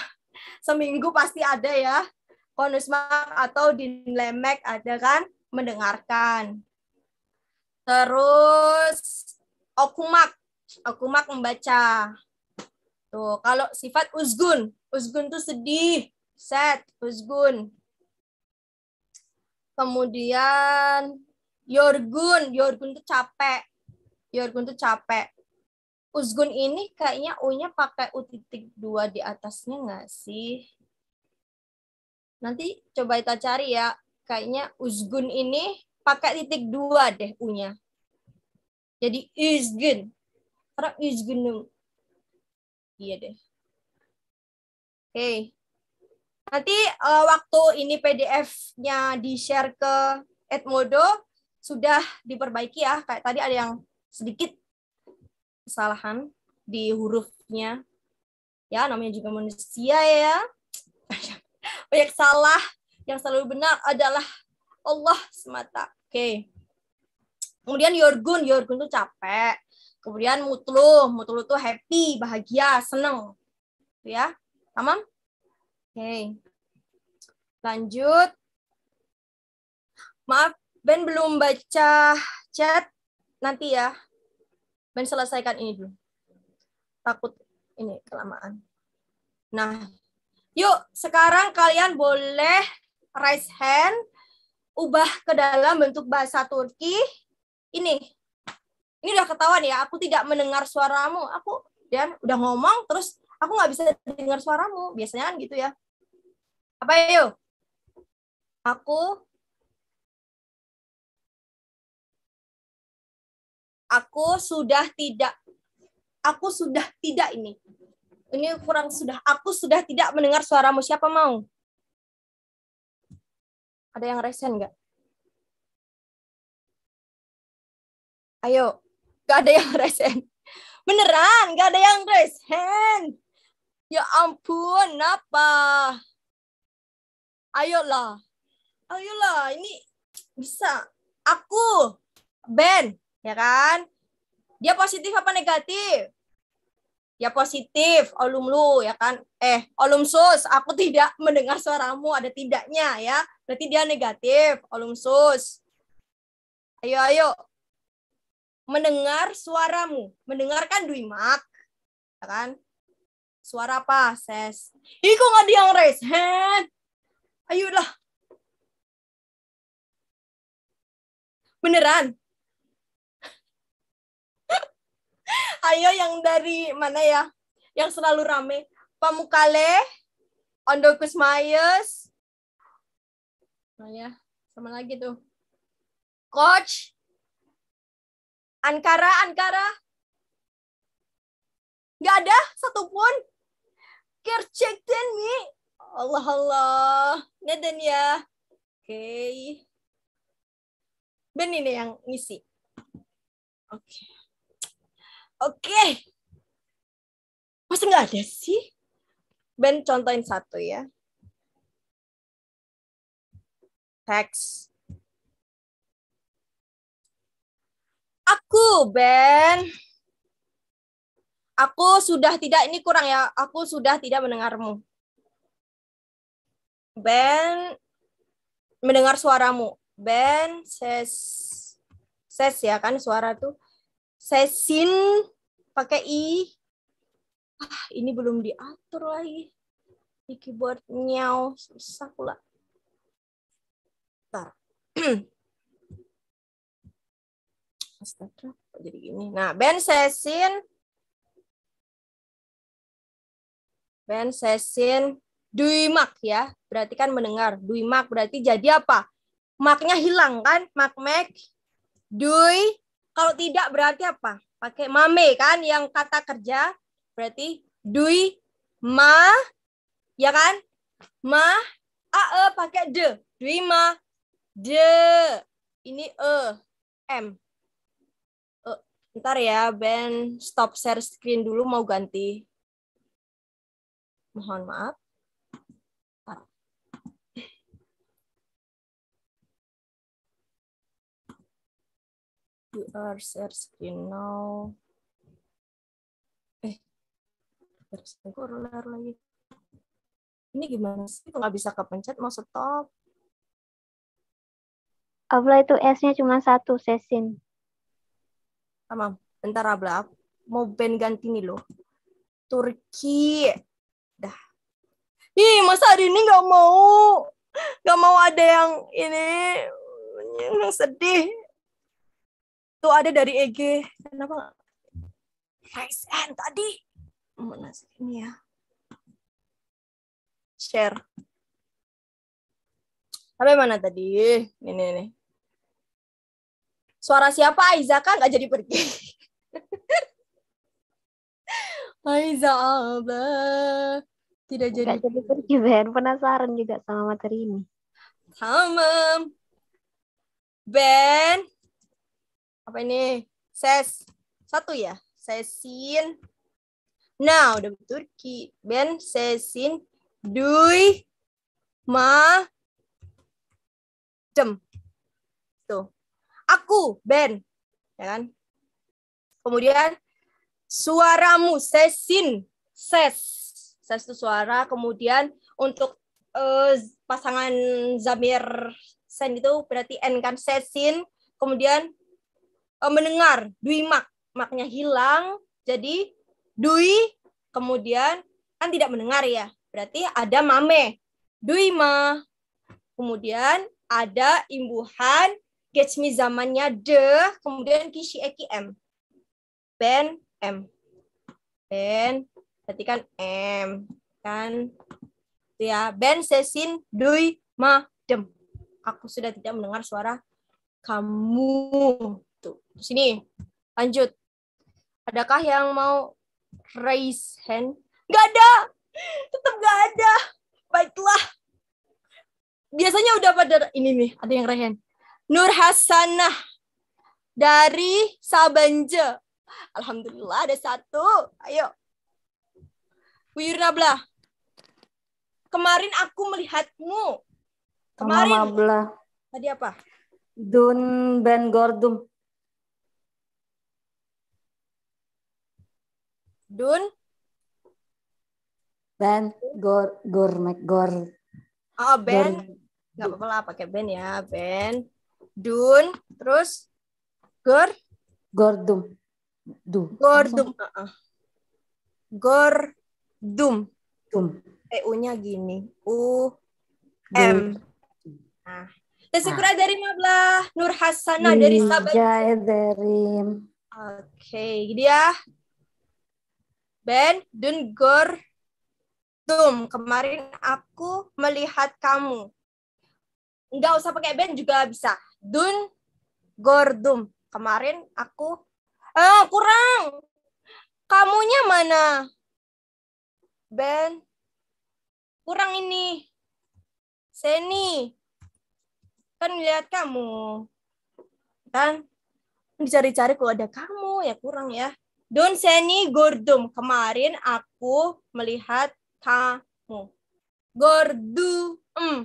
seminggu pasti ada ya konusmak atau dinlemek ada kan mendengarkan terus okumak okumak membaca tuh kalau sifat uzgun uzgun tuh sedih set uzgun Kemudian Yorgun, Yorgun tuh capek. Yorgun tuh capek. Uzgun ini kayaknya U-nya pakai U titik dua di atasnya nggak sih? Nanti coba kita cari ya. Kayaknya Uzgun ini pakai titik dua deh U-nya. Jadi Uzgun. Orang Uzgunum. Iya deh. Oke. Okay. Nanti uh, waktu ini PDF-nya di-share ke Edmodo sudah diperbaiki ya. Kayak tadi ada yang sedikit kesalahan di hurufnya. Ya, namanya juga manusia ya. [laughs] Banyak salah. Yang selalu benar adalah Allah semata. Oke. Okay. Kemudian yorgun, yorgun tuh capek. Kemudian mutlu, mutlu tuh happy, bahagia, seneng. Gitu ya. Tamam? okay. lanjut. Maaf, Ben belum baca chat. Nanti ya, Ben selesaikan ini dulu. Takut ini kelamaan. Nah, yuk sekarang kalian boleh raise hand, ubah ke dalam bentuk bahasa Turki. Ini, ini udah ketahuan ya, aku tidak mendengar suaramu. Aku dan udah ngomong, terus aku nggak bisa dengar suaramu. Biasanya kan gitu ya. Apa yuk? Aku aku sudah tidak aku sudah tidak ini ini kurang sudah aku sudah tidak mendengar suaramu siapa mau ada yang resen nggak ayo nggak ada yang resen beneran nggak ada yang resen ya ampun apa ayolah ayolah ini bisa aku Ben ya kan dia positif apa negatif ya positif olum lu ya kan eh olum sus aku tidak mendengar suaramu ada tidaknya ya berarti dia negatif olum sus ayo ayo mendengar suaramu mendengarkan duimak ya kan suara apa ses iku nggak dia raise hand Ayolah. Beneran? [laughs] Ayo yang dari mana ya? Yang selalu rame. Pamukale, Ondokus Mayes. Oh ya, sama lagi tuh. Coach. Ankara, Ankara. Gak ada satupun. Gercekten, Mi. Allah Allah. Ngeden ya. Oke. Okay. Ben ini yang ngisi. Oke. Okay. Oke. Okay. Masa nggak ada sih? Ben contohin satu ya. Teks. Aku, Ben. Aku sudah tidak, ini kurang ya, aku sudah tidak mendengarmu. Ben mendengar suaramu. Ben ses ses ya kan suara tuh. Sesin pakai i. Ah, ini belum diatur lagi. Di keyboard nyau susah pula. Bentar. [clears throat] Astaga, jadi gini. Nah, Ben Sesin Ben Sesin duimak ya. Berarti kan mendengar. Duimak berarti jadi apa? Maknya hilang kan? Mak mek dui. Kalau tidak berarti apa? Pakai mame kan yang kata kerja. Berarti dui ma ya kan? Ma a e pakai de. Dui ma de. Ini e m. E. Ntar ya, Ben stop share screen dulu mau ganti mohon maaf. you are share screen now. Eh, gue ular lagi. Ini gimana sih? Kalau bisa kepencet mau stop. Abla itu S-nya cuma satu, sesin. Sama, bentar Abla. Mau band ganti nih loh. Turki. Dah. Ih, masa hari ini nggak mau? Nggak mau ada yang ini yang sedih Tuh ada dari EG. Kenapa? and tadi. Mana sih ini ya? Share. Sampai mana tadi? Ini nih. Suara siapa Aiza kan nggak jadi pergi. [laughs] Aiza Allah. Tidak jadi. Gak jadi pergi, Ben. Penasaran juga sama materi ini. Sama. Ben, apa ini? Ses satu ya. Sesin. now nah, udah betul ki. Ben sesin dui ma jam Tuh. Aku Ben. Ya kan? Kemudian suaramu sesin ses. Ses itu suara, kemudian untuk uh, pasangan zamir sen itu berarti n kan sesin, kemudian uh, mendengar dui mak maknya hilang jadi dui kemudian kan tidak mendengar ya berarti ada mame dui ma kemudian ada imbuhan getsmi zamannya de kemudian kishi eki m ben m ben berarti kan m kan ya ben sesin dui ma dem aku sudah tidak mendengar suara kamu Tuh, gitu. sini. Lanjut. Adakah yang mau raise hand? Gak ada. Tetap gak ada. Baiklah. Biasanya udah pada ini nih, ada yang raise hand. Nur Hasanah dari Sabanje. Alhamdulillah ada satu. Ayo. Wirnabla. Kemarin aku melihatmu. Kemarin. Tadi apa? Dun Ben Gordum. Dun Ben Gor Gor Mac, Gor. Oh, Ben. Gor. Gak apa-apa lah pakai Ben ya, Ben. Dun, terus Gor Gordum. Du. Gordum, uh-uh. Gordum. Dum. EU-nya gini. U M. Nah. Tesyukura nah. dari Mablah Nur Hasanah dari iya, Sabah. Jaya dari. Oke, okay, dia Ben Dungor Tum, Kemarin aku melihat kamu. Nggak usah pakai Ben juga bisa. Dun Gordum. Kemarin aku ah kurang. Kamunya mana? Ben kurang ini. Seni. Kan lihat kamu. Kan dicari-cari kok ada kamu ya kurang ya. Dun seni gordum. Kemarin aku melihat kamu. Gordu em.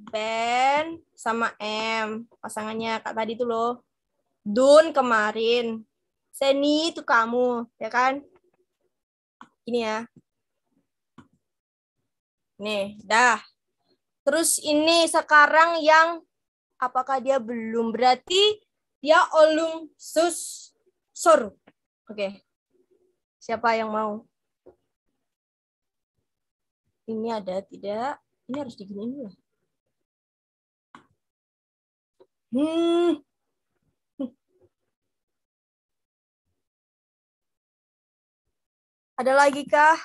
Ben sama M. Pasangannya Kak tadi tuh loh. Dun kemarin. Seni itu kamu, ya kan? Ini ya. Nih, dah. Terus ini sekarang yang apakah dia belum berarti dia olum sus sur. Oke. Okay. Siapa yang mau? Ini ada tidak? Ini harus diginiin dulu. Hmm. Ada lagi kah?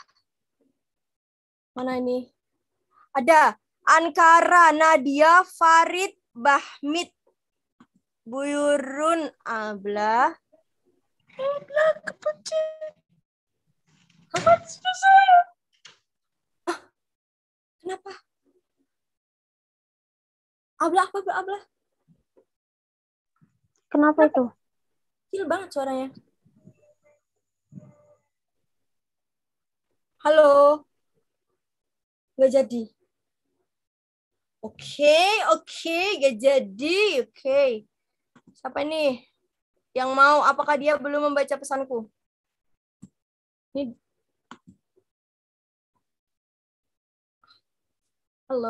Mana ini? Ada Ankara, Nadia, Farid, Bahmid, Buyurun, Abla, Evlak kapıcı. Kapat susana. Ah, kenapa? Ablah, ablah, Kenapa itu? Kecil banget suaranya. Halo. Gak jadi. Oke, okay, oke, okay, gak jadi. Oke. Okay. Siapa nih? yang mau, apakah dia belum membaca pesanku? Ini. Halo.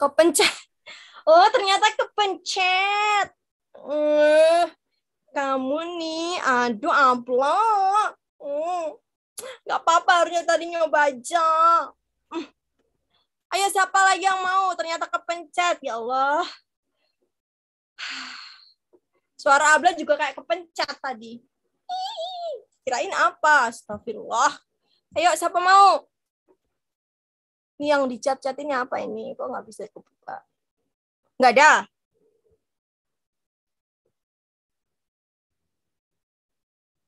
Kepencet. [laughs] Oh, ternyata kepencet. Eh, kamu nih, aduh amplop. Uh, hmm. gak apa-apa, harusnya tadi nyoba aja. Hmm. Ayo siapa lagi yang mau? Ternyata kepencet. Ya Allah. [sighs] Suara Abla juga kayak kepencet tadi. kirain apa? Astagfirullah. Ayo siapa mau? Ini yang dicat-cat ini apa ini? Kok nggak bisa kebuka? Nggak ada.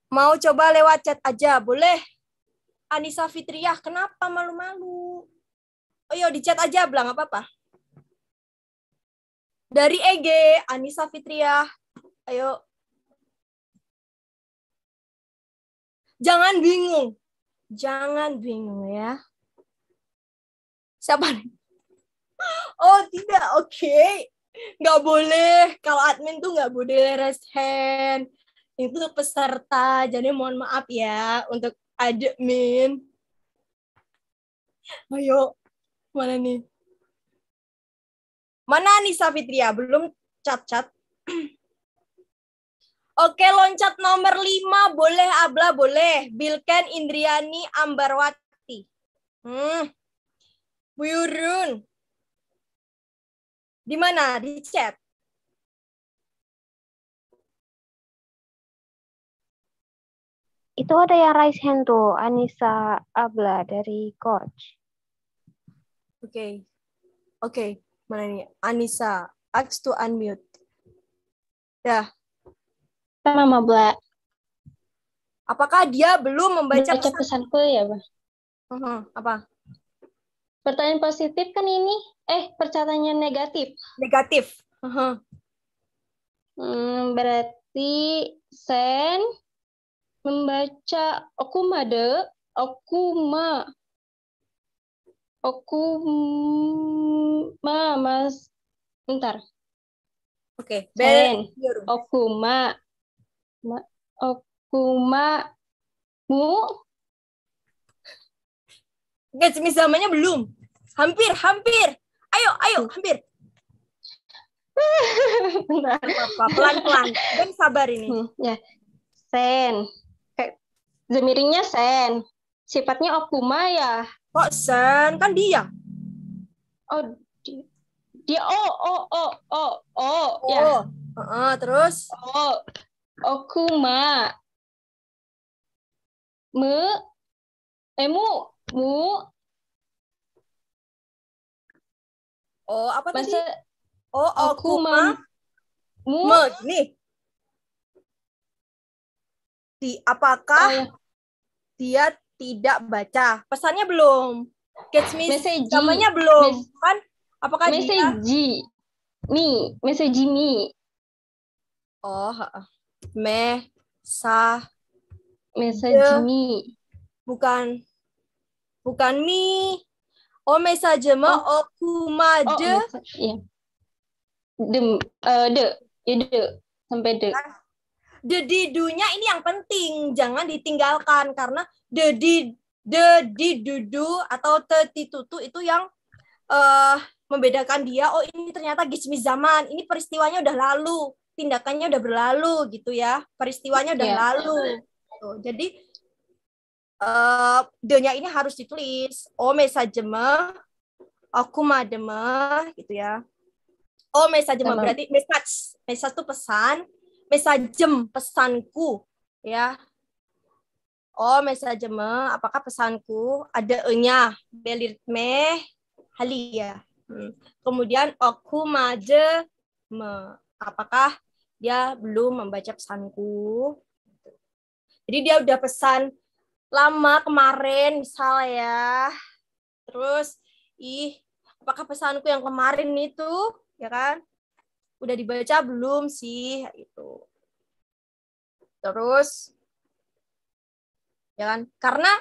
Mau coba lewat chat aja, boleh? Anissa Fitriah, kenapa malu-malu? oh iya di chat aja bilang apa apa dari EG Anissa Fitriah ayo jangan bingung jangan bingung ya siapa nih? oh tidak oke okay. nggak boleh kalau admin tuh nggak boleh raise hand itu peserta jadi mohon maaf ya untuk admin ayo Mana nih? Mana Nisa Fitria? Belum cat-cat. [clears throat] Oke, loncat nomor lima Boleh, Abla, boleh. Bilken Indriani Ambarwati. Hmm. Bu Yurun. Di mana? Di chat. Itu ada yang raise hand tuh, Anissa Abla dari Coach. Oke. Okay. Oke, okay. mana nih? Anissa, ask to unmute. Ya. Sama Mabla. Apakah dia belum membaca, pesan? pesanku ya, Bang? Uh-huh. Apa? Pertanyaan positif kan ini? Eh, pertanyaan negatif. Negatif. Uh-huh. Hmm, berarti sen membaca okumade, okuma aku mm, ma mas ntar, oke okay. ben aku ma ma aku ma mu Gak misalnya belum hampir hampir ayo ayo hmm. hampir bentar apa pelan pelan ben sabar ini hmm, ya sen Kayak, sen sifatnya okuma ya Kok Sen? Kan dia. Oh, dia. Dia oh oh oh oh oh. Oh. Ya. Uh, uh, terus? Oh. aku ma. Mu, Emu. Mu. Oh, apa Masa, tadi? Oh, aku ma. Mu. Me. Nih. Di apakah oh, ya. dia tidak baca. Pesannya belum. Catch me message namanya belum mes kan? Apakah message dia... me, message me. Oh, me sa message me. Bukan bukan me. Oh, message me oh. aku made Oh, yeah. de, uh, de, ya de sampai de. Kan? the didunya ini yang penting, jangan ditinggalkan karena the di the atau the itu yang uh, membedakan dia oh ini ternyata gismi zaman, ini peristiwanya udah lalu, tindakannya udah berlalu gitu ya. Peristiwanya udah yeah. lalu. so, gitu. Jadi uh, eh, the ini harus ditulis. oh mesajeme, aku mademe gitu ya. oh mesajeme berarti message. Message itu pesan, mesajem pesanku ya oh mesajem apakah pesanku ada enya belit me halia hmm. kemudian aku maje me apakah dia belum membaca pesanku jadi dia udah pesan lama kemarin misalnya ya terus ih apakah pesanku yang kemarin itu ya kan udah dibaca belum sih itu terus ya kan karena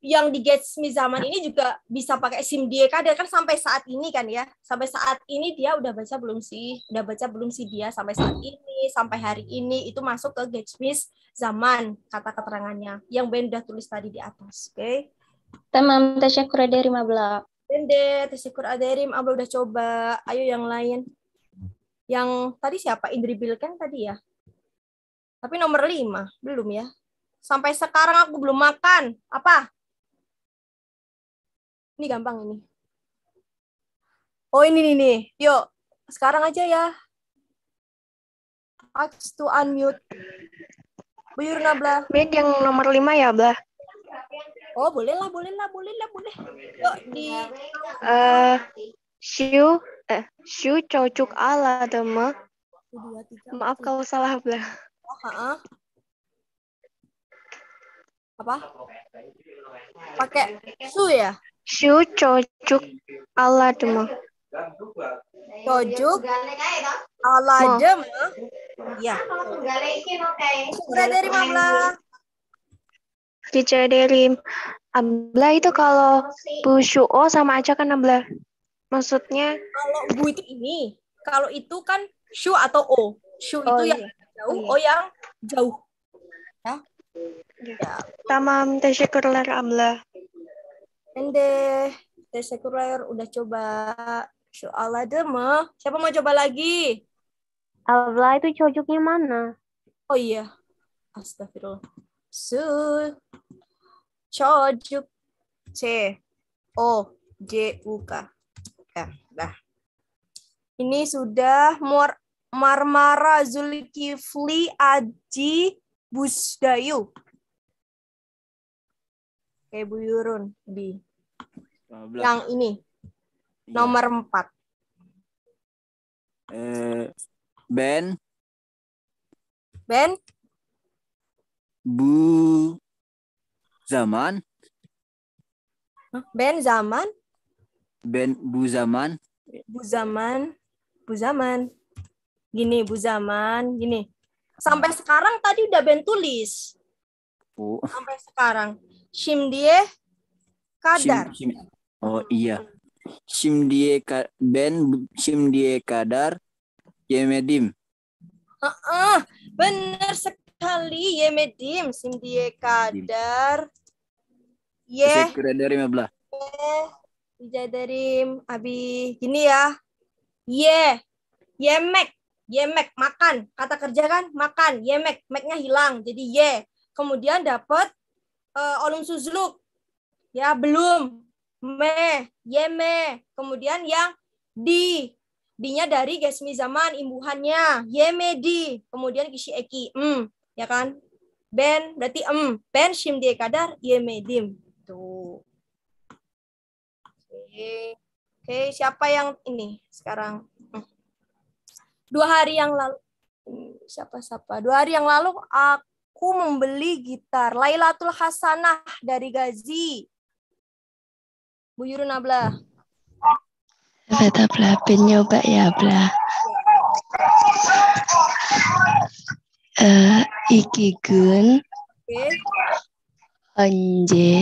yang di Gatsby zaman ini juga bisa pakai SIM dia kan kan sampai saat ini kan ya sampai saat ini dia udah baca belum sih udah baca belum sih dia sampai saat ini sampai hari ini itu masuk ke Gatsby zaman kata keterangannya yang Ben udah tulis tadi di atas oke teman tamam kurang dari ben Bende, kurang dari 15, udah coba. Ayo yang lain yang tadi siapa Indri Bilken tadi ya tapi nomor lima belum ya sampai sekarang aku belum makan apa ini gampang ini oh ini nih nih yuk sekarang aja ya ask to unmute Bu Yurna Bla Mid yang nomor lima ya Bla Oh boleh lah, boleh lah, boleh lah, boleh. Yuk di. Uh, Shu eh Shu cocok ala tema. Maaf kalau salah bla. Oh, Apa? Pakai su ya? Shu cocok ala tema. Cocok ala tema. Ya. Sudah dari mana? Kita dari Abla itu kalau bu busuo sama aja kan Abla. Maksudnya? Kalau bu itu ini, kalau itu kan shu atau o. Shu oh, itu iya. yang jauh, oh, iya. o yang jauh. Ya. ya. Tamam tasyakurlar amla. Ende tasyakurlar udah coba shu ala deme. Siapa mau coba lagi? Amla itu cocoknya mana? Oh iya. Astagfirullah. Su cocok C O J U K. Nah, ini sudah Mur Marmara Zulkifli Aji Busdayu. Oke, Bu Yurun di yang ini iya. nomor empat Eh, ben Ben Bu Zaman Ben Zaman Ben Buzaman. Buzaman. Buzaman. Gini Buzaman, gini. Sampai sekarang tadi udah Ben tulis. Bu. Sampai sekarang. Shimdie Kadar. Shim, shim. Oh iya. Shimdie ka, Ben Shimdie Kadar Yemedim. Uh -uh, bener sekali Yemedim Shimdie Kadar. Ye. Sekredar 15. Bijadarim abi gini ya. Ye. Yemek. Yemek makan. Kata kerja kan makan. Yemek. Meknya hilang jadi ye. Kemudian dapat uh, eh, olum suzluk. Ya belum. Me. Yeme. Kemudian yang di. Dinya dari gesmi zaman imbuhannya. di, Kemudian kishi eki. Mm, ya kan? Ben berarti em. Mm. Ben shim kadar yeme dim. Oke, siapa yang ini sekarang? Hmm. Dua hari yang lalu, siapa-siapa? Dua hari yang lalu aku membeli gitar Lailatul Hasanah dari Gazi. Bu Yurun Abla. Kata Abla, nyoba ya Abla. Uh, iki gun. Okay. Anje.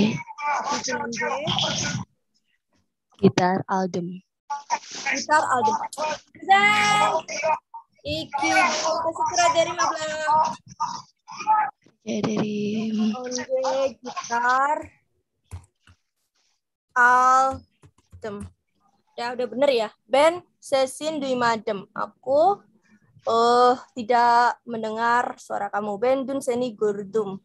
Gitar Aldem. Gitar Aldem. Dan kasih dari Mablang. Ya dari gitar Aldem. Ya udah bener ya. Ben Sesin Dwi Madem. Aku uh, tidak mendengar suara kamu. Ben Dun Seni Gurdum.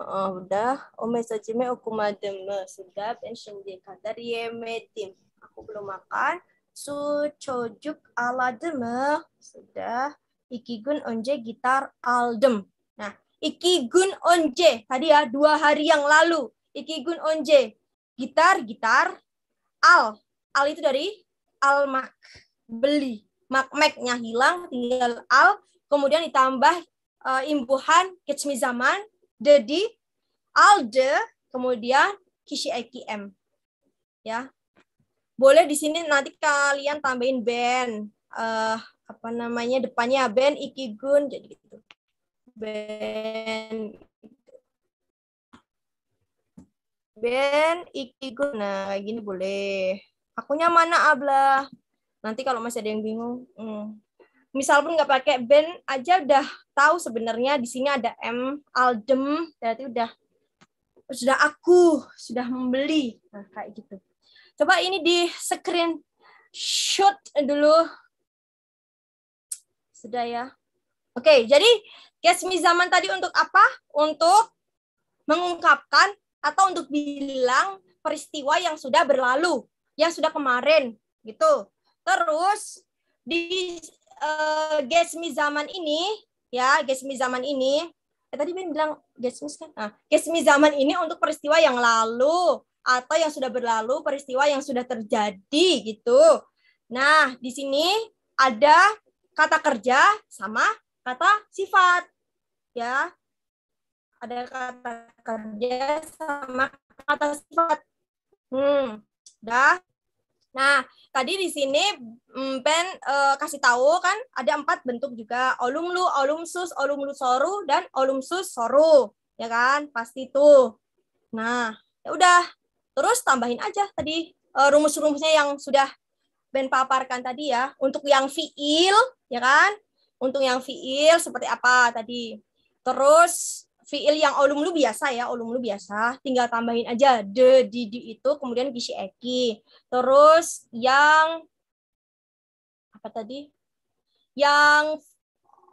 Uh, udah. aku sajime okumademe. Sedap. And shinji kadar yemedim. Aku belum makan. Su chojuk alademe. iki gun onje gitar aldem. Nah, iki gun onje. Tadi ya, dua hari yang lalu. iki gun onje. Gitar, gitar. Al. Al itu dari almak. Beli. Mak-maknya hilang, tinggal al. Kemudian ditambah uh, imbuhan kecmi zaman jadi alde kemudian Kishi M, Ya. Boleh di sini nanti kalian tambahin band, uh, apa namanya depannya band ikigun jadi gitu. band Ben ikigun nah kayak gini boleh. Akunya mana abla? Nanti kalau masih ada yang bingung, hmm, misal pun nggak pakai band aja udah tahu sebenarnya di sini ada M Aldem berarti udah sudah aku sudah membeli nah kayak gitu coba ini di screen shoot dulu sudah ya oke jadi kesmi zaman tadi untuk apa untuk mengungkapkan atau untuk bilang peristiwa yang sudah berlalu yang sudah kemarin gitu terus di uh, eh, gesmi zaman ini, ya gesmi zaman ini, eh, tadi Ben bilang gesmi kan? Ah, gesmi zaman ini untuk peristiwa yang lalu atau yang sudah berlalu, peristiwa yang sudah terjadi gitu. Nah, di sini ada kata kerja sama kata sifat. Ya. Ada kata kerja sama kata sifat. Hmm. Dah. Nah, tadi di sini mm, Ben uh, kasih tahu kan ada empat bentuk juga, olumlu, olumsus, olumlu soru, dan olumsus soru. Ya kan? Pasti itu. Nah, ya udah. Terus tambahin aja tadi uh, rumus-rumusnya yang sudah Ben paparkan tadi ya. Untuk yang fiil, ya kan? Untuk yang fiil seperti apa tadi? Terus fiil yang olum lu biasa ya, olum lu biasa, tinggal tambahin aja de, di, di itu, kemudian gisi eki. Terus yang apa tadi? Yang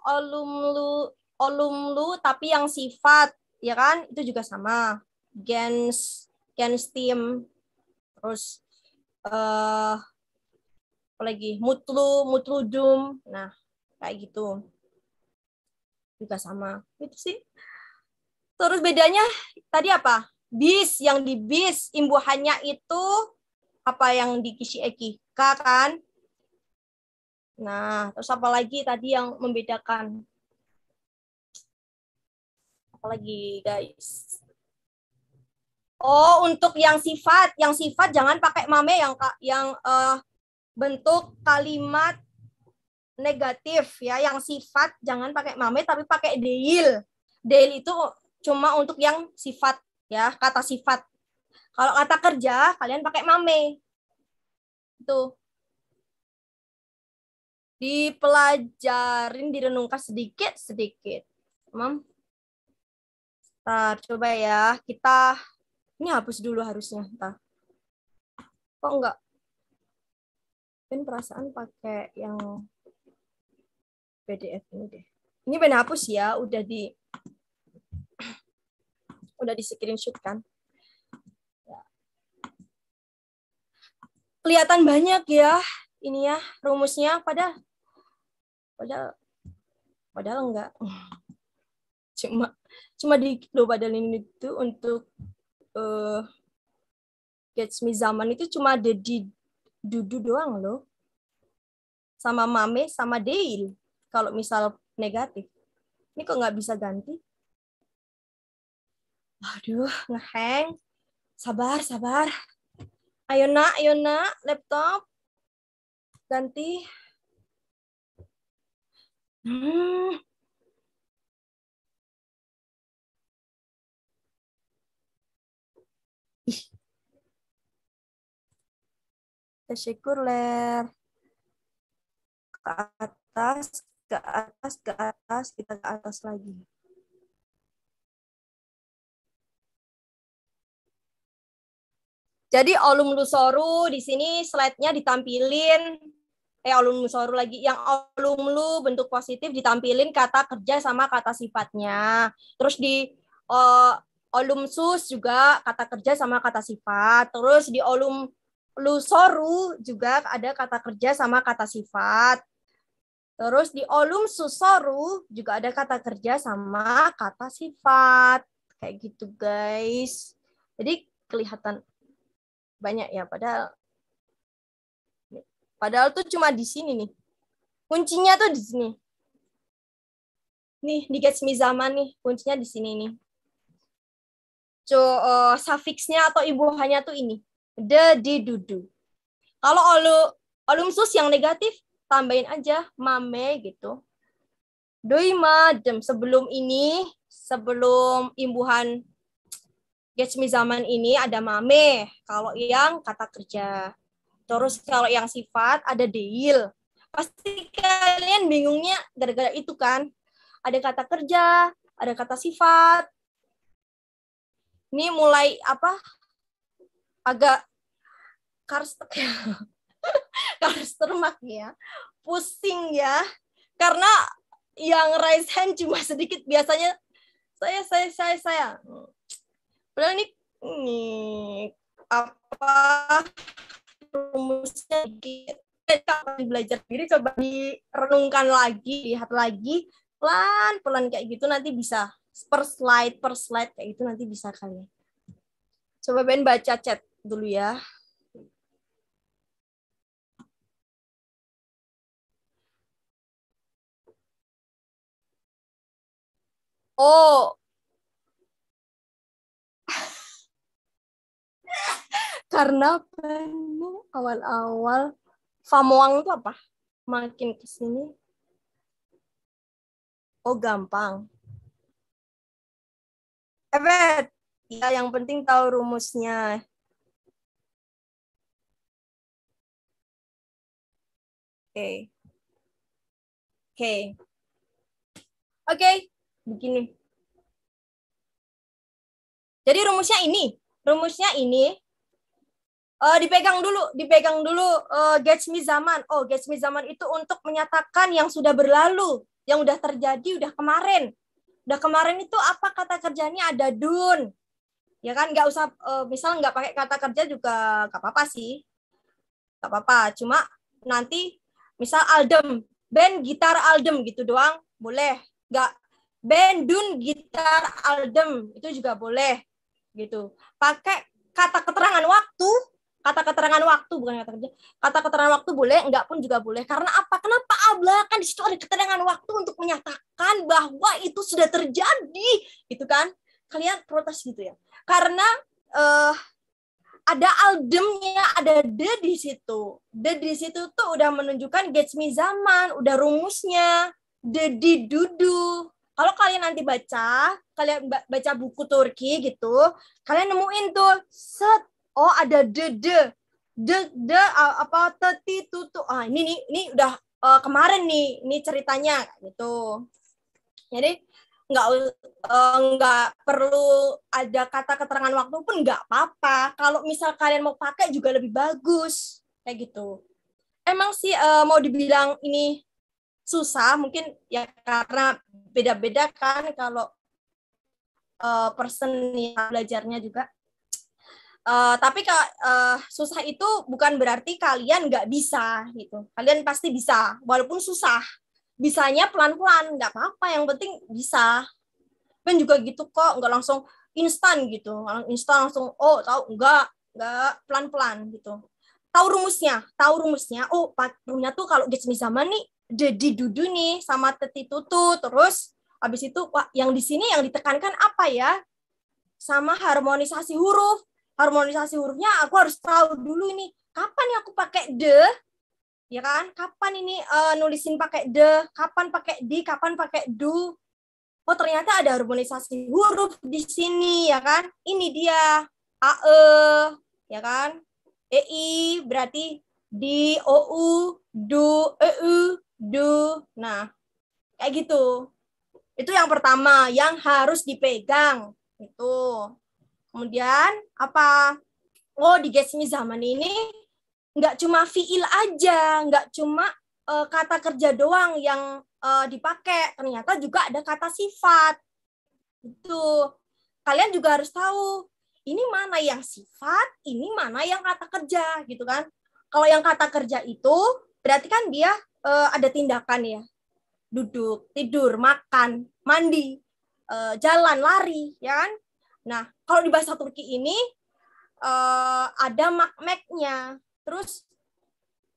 olum lu olum lu tapi yang sifat ya kan itu juga sama gens gens tim terus eh uh, apalagi mutlu mutludum nah kayak gitu juga sama itu sih Terus bedanya tadi apa? Bis yang di bis imbuhannya itu apa yang di eki K kan? Nah, terus apa lagi tadi yang membedakan? apalagi guys? Oh, untuk yang sifat, yang sifat jangan pakai mame yang yang uh, bentuk kalimat negatif ya, yang sifat jangan pakai mame tapi pakai deil. Deil itu cuma untuk yang sifat ya kata sifat kalau kata kerja kalian pakai mame itu dipelajarin direnungkan sedikit sedikit mam Ntar, coba ya kita ini hapus dulu harusnya Ntar. kok enggak Ben perasaan pakai yang PDF ini deh. Ini Ben hapus ya, udah di udah di screenshot kan ya. kelihatan banyak ya ini ya rumusnya pada padahal padahal enggak [laughs] cuma cuma di loh padahal ini itu untuk uh, eh, Catch Me Zaman itu cuma ada di Dudu doang loh sama Mame sama Deil kalau misal negatif ini kok nggak bisa ganti Aduh, ngeheng. Sabar, sabar. Ayo nak, ayo nak, laptop. Ganti. Hmm. Ih. Ke atas, ke atas, ke atas, kita ke atas lagi. Jadi Olum Lusoru di sini slide-nya ditampilin eh Olum Lusoru lagi yang Olum Lu bentuk positif ditampilin kata kerja sama kata sifatnya. Terus di uh, eh, Olum Sus juga kata kerja sama kata sifat. Terus di Olum Lusoru juga ada kata kerja sama kata sifat. Terus di olum susoru juga ada kata kerja sama kata sifat. Kayak gitu guys. Jadi kelihatan banyak ya padahal padahal tuh cuma di sini nih kuncinya tuh di sini nih di Gatsby zaman nih kuncinya di sini nih so, uh, eh, suffixnya atau ibu hanya tuh ini the di dudu kalau olu olumsus yang negatif tambahin aja mame gitu doi madem sebelum ini sebelum imbuhan Judgement zaman ini ada mame, kalau yang kata kerja. Terus kalau yang sifat ada deal. Pasti kalian bingungnya gara-gara itu kan. Ada kata kerja, ada kata sifat. Ini mulai apa? Agak karster [laughs] karstermak ya. Pusing ya. Karena yang raise hand cuma sedikit biasanya saya saya saya saya Padahal ini nih apa rumusnya dikit kita belajar sendiri coba direnungkan lagi lihat lagi pelan pelan kayak gitu nanti bisa per slide per slide kayak gitu nanti bisa kalian ya. coba Ben baca chat dulu ya Oh, karena penuh awal-awal Famoang itu apa? Makin ke sini oh gampang. Evet. Eh, ya, yang penting tahu rumusnya. Oke. Okay. Oke. Okay. Oke, begini. Jadi rumusnya ini, rumusnya ini uh, dipegang dulu, dipegang dulu uh, eh, me zaman. Oh, me zaman itu untuk menyatakan yang sudah berlalu, yang udah terjadi, udah kemarin. Udah kemarin itu apa kata kerjanya ada dun. Ya kan, Gak usah, uh, misal nggak pakai kata kerja juga gak apa-apa sih. gak apa-apa, cuma nanti misal Aldem, band gitar Aldem gitu doang, boleh. Gak band dun gitar Aldem, itu juga boleh gitu. Pakai kata keterangan waktu kata keterangan waktu bukan kata kerja kata keterangan waktu boleh enggak pun juga boleh karena apa kenapa abla kan di ada keterangan waktu untuk menyatakan bahwa itu sudah terjadi gitu kan kalian protes gitu ya karena uh, ada aldemnya, ada de di situ. De di situ tuh udah menunjukkan gets me zaman, udah rumusnya. De di dudu. Kalau kalian nanti baca, kalian baca buku Turki gitu, kalian nemuin tuh set oh ada de de de de apa teti tutu ah ini nih ini udah uh, kemarin nih ini ceritanya gitu jadi nggak uh, perlu ada kata keterangan waktu pun nggak apa-apa kalau misal kalian mau pakai juga lebih bagus kayak gitu emang sih uh, mau dibilang ini susah mungkin ya karena beda-beda kan kalau uh, person yang belajarnya juga Uh, tapi uh, susah itu bukan berarti kalian nggak bisa gitu. Kalian pasti bisa, walaupun susah. Bisanya pelan-pelan, nggak apa-apa. Yang penting bisa. Kan juga gitu kok, nggak langsung instan gitu. Instan langsung, oh tahu nggak, nggak pelan-pelan gitu. Tahu rumusnya, tahu rumusnya. Oh, rumusnya tuh kalau di sama nih, dedi dudu nih sama teti tutu. Terus habis itu, wah, yang di sini yang ditekankan apa ya? Sama harmonisasi huruf harmonisasi hurufnya aku harus tahu dulu ini kapan ya aku pakai de ya kan kapan ini uh, nulisin pakai de kapan pakai di kapan pakai du oh ternyata ada harmonisasi huruf di sini ya kan ini dia a e ya kan e i berarti di o u du e u du nah kayak gitu itu yang pertama yang harus dipegang itu Kemudian apa? Oh di Gesmi zaman ini nggak cuma fiil aja, nggak cuma uh, kata kerja doang yang uh, dipakai. Ternyata juga ada kata sifat. Itu kalian juga harus tahu ini mana yang sifat, ini mana yang kata kerja gitu kan. Kalau yang kata kerja itu berarti kan dia uh, ada tindakan ya. Duduk, tidur, makan, mandi, uh, jalan, lari, ya kan? Nah, kalau di bahasa Turki ini uh, ada makmeknya. Terus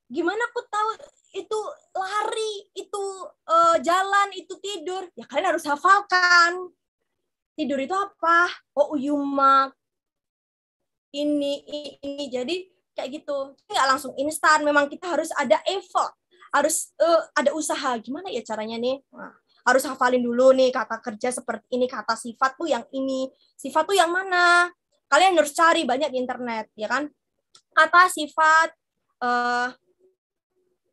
gimana aku tahu itu lari, itu uh, jalan, itu tidur? Ya kalian harus hafalkan. Tidur itu apa? Oh uyumak. Ini, ini. Jadi kayak gitu. Nggak langsung instan. Memang kita harus ada effort. Harus uh, ada usaha. Gimana ya caranya nih? Nah, harus hafalin dulu nih kata kerja seperti ini, kata sifat tuh yang ini, sifat tuh yang mana. Kalian harus cari banyak di internet, ya kan? Kata sifat, uh,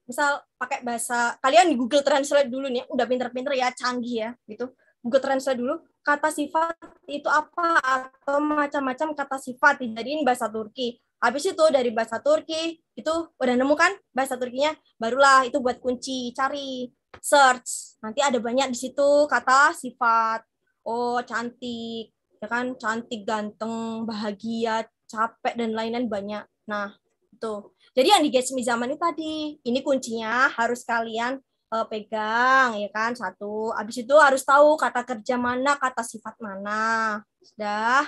misal pakai bahasa, kalian di Google Translate dulu nih, udah pinter-pinter ya, canggih ya, gitu. Google Translate dulu, kata sifat itu apa atau macam-macam kata sifat dijadiin bahasa Turki. Habis itu dari bahasa Turki itu udah nemu kan bahasa Turkinya, barulah itu buat kunci, cari, search Nanti ada banyak di situ kata sifat. Oh, cantik, ya kan? Cantik, ganteng, bahagia, capek dan lain-lain banyak. Nah, itu. Jadi yang di Gatsby zaman ini tadi, ini kuncinya harus kalian uh, pegang ya kan satu. abis itu harus tahu kata kerja mana, kata sifat mana. Sudah.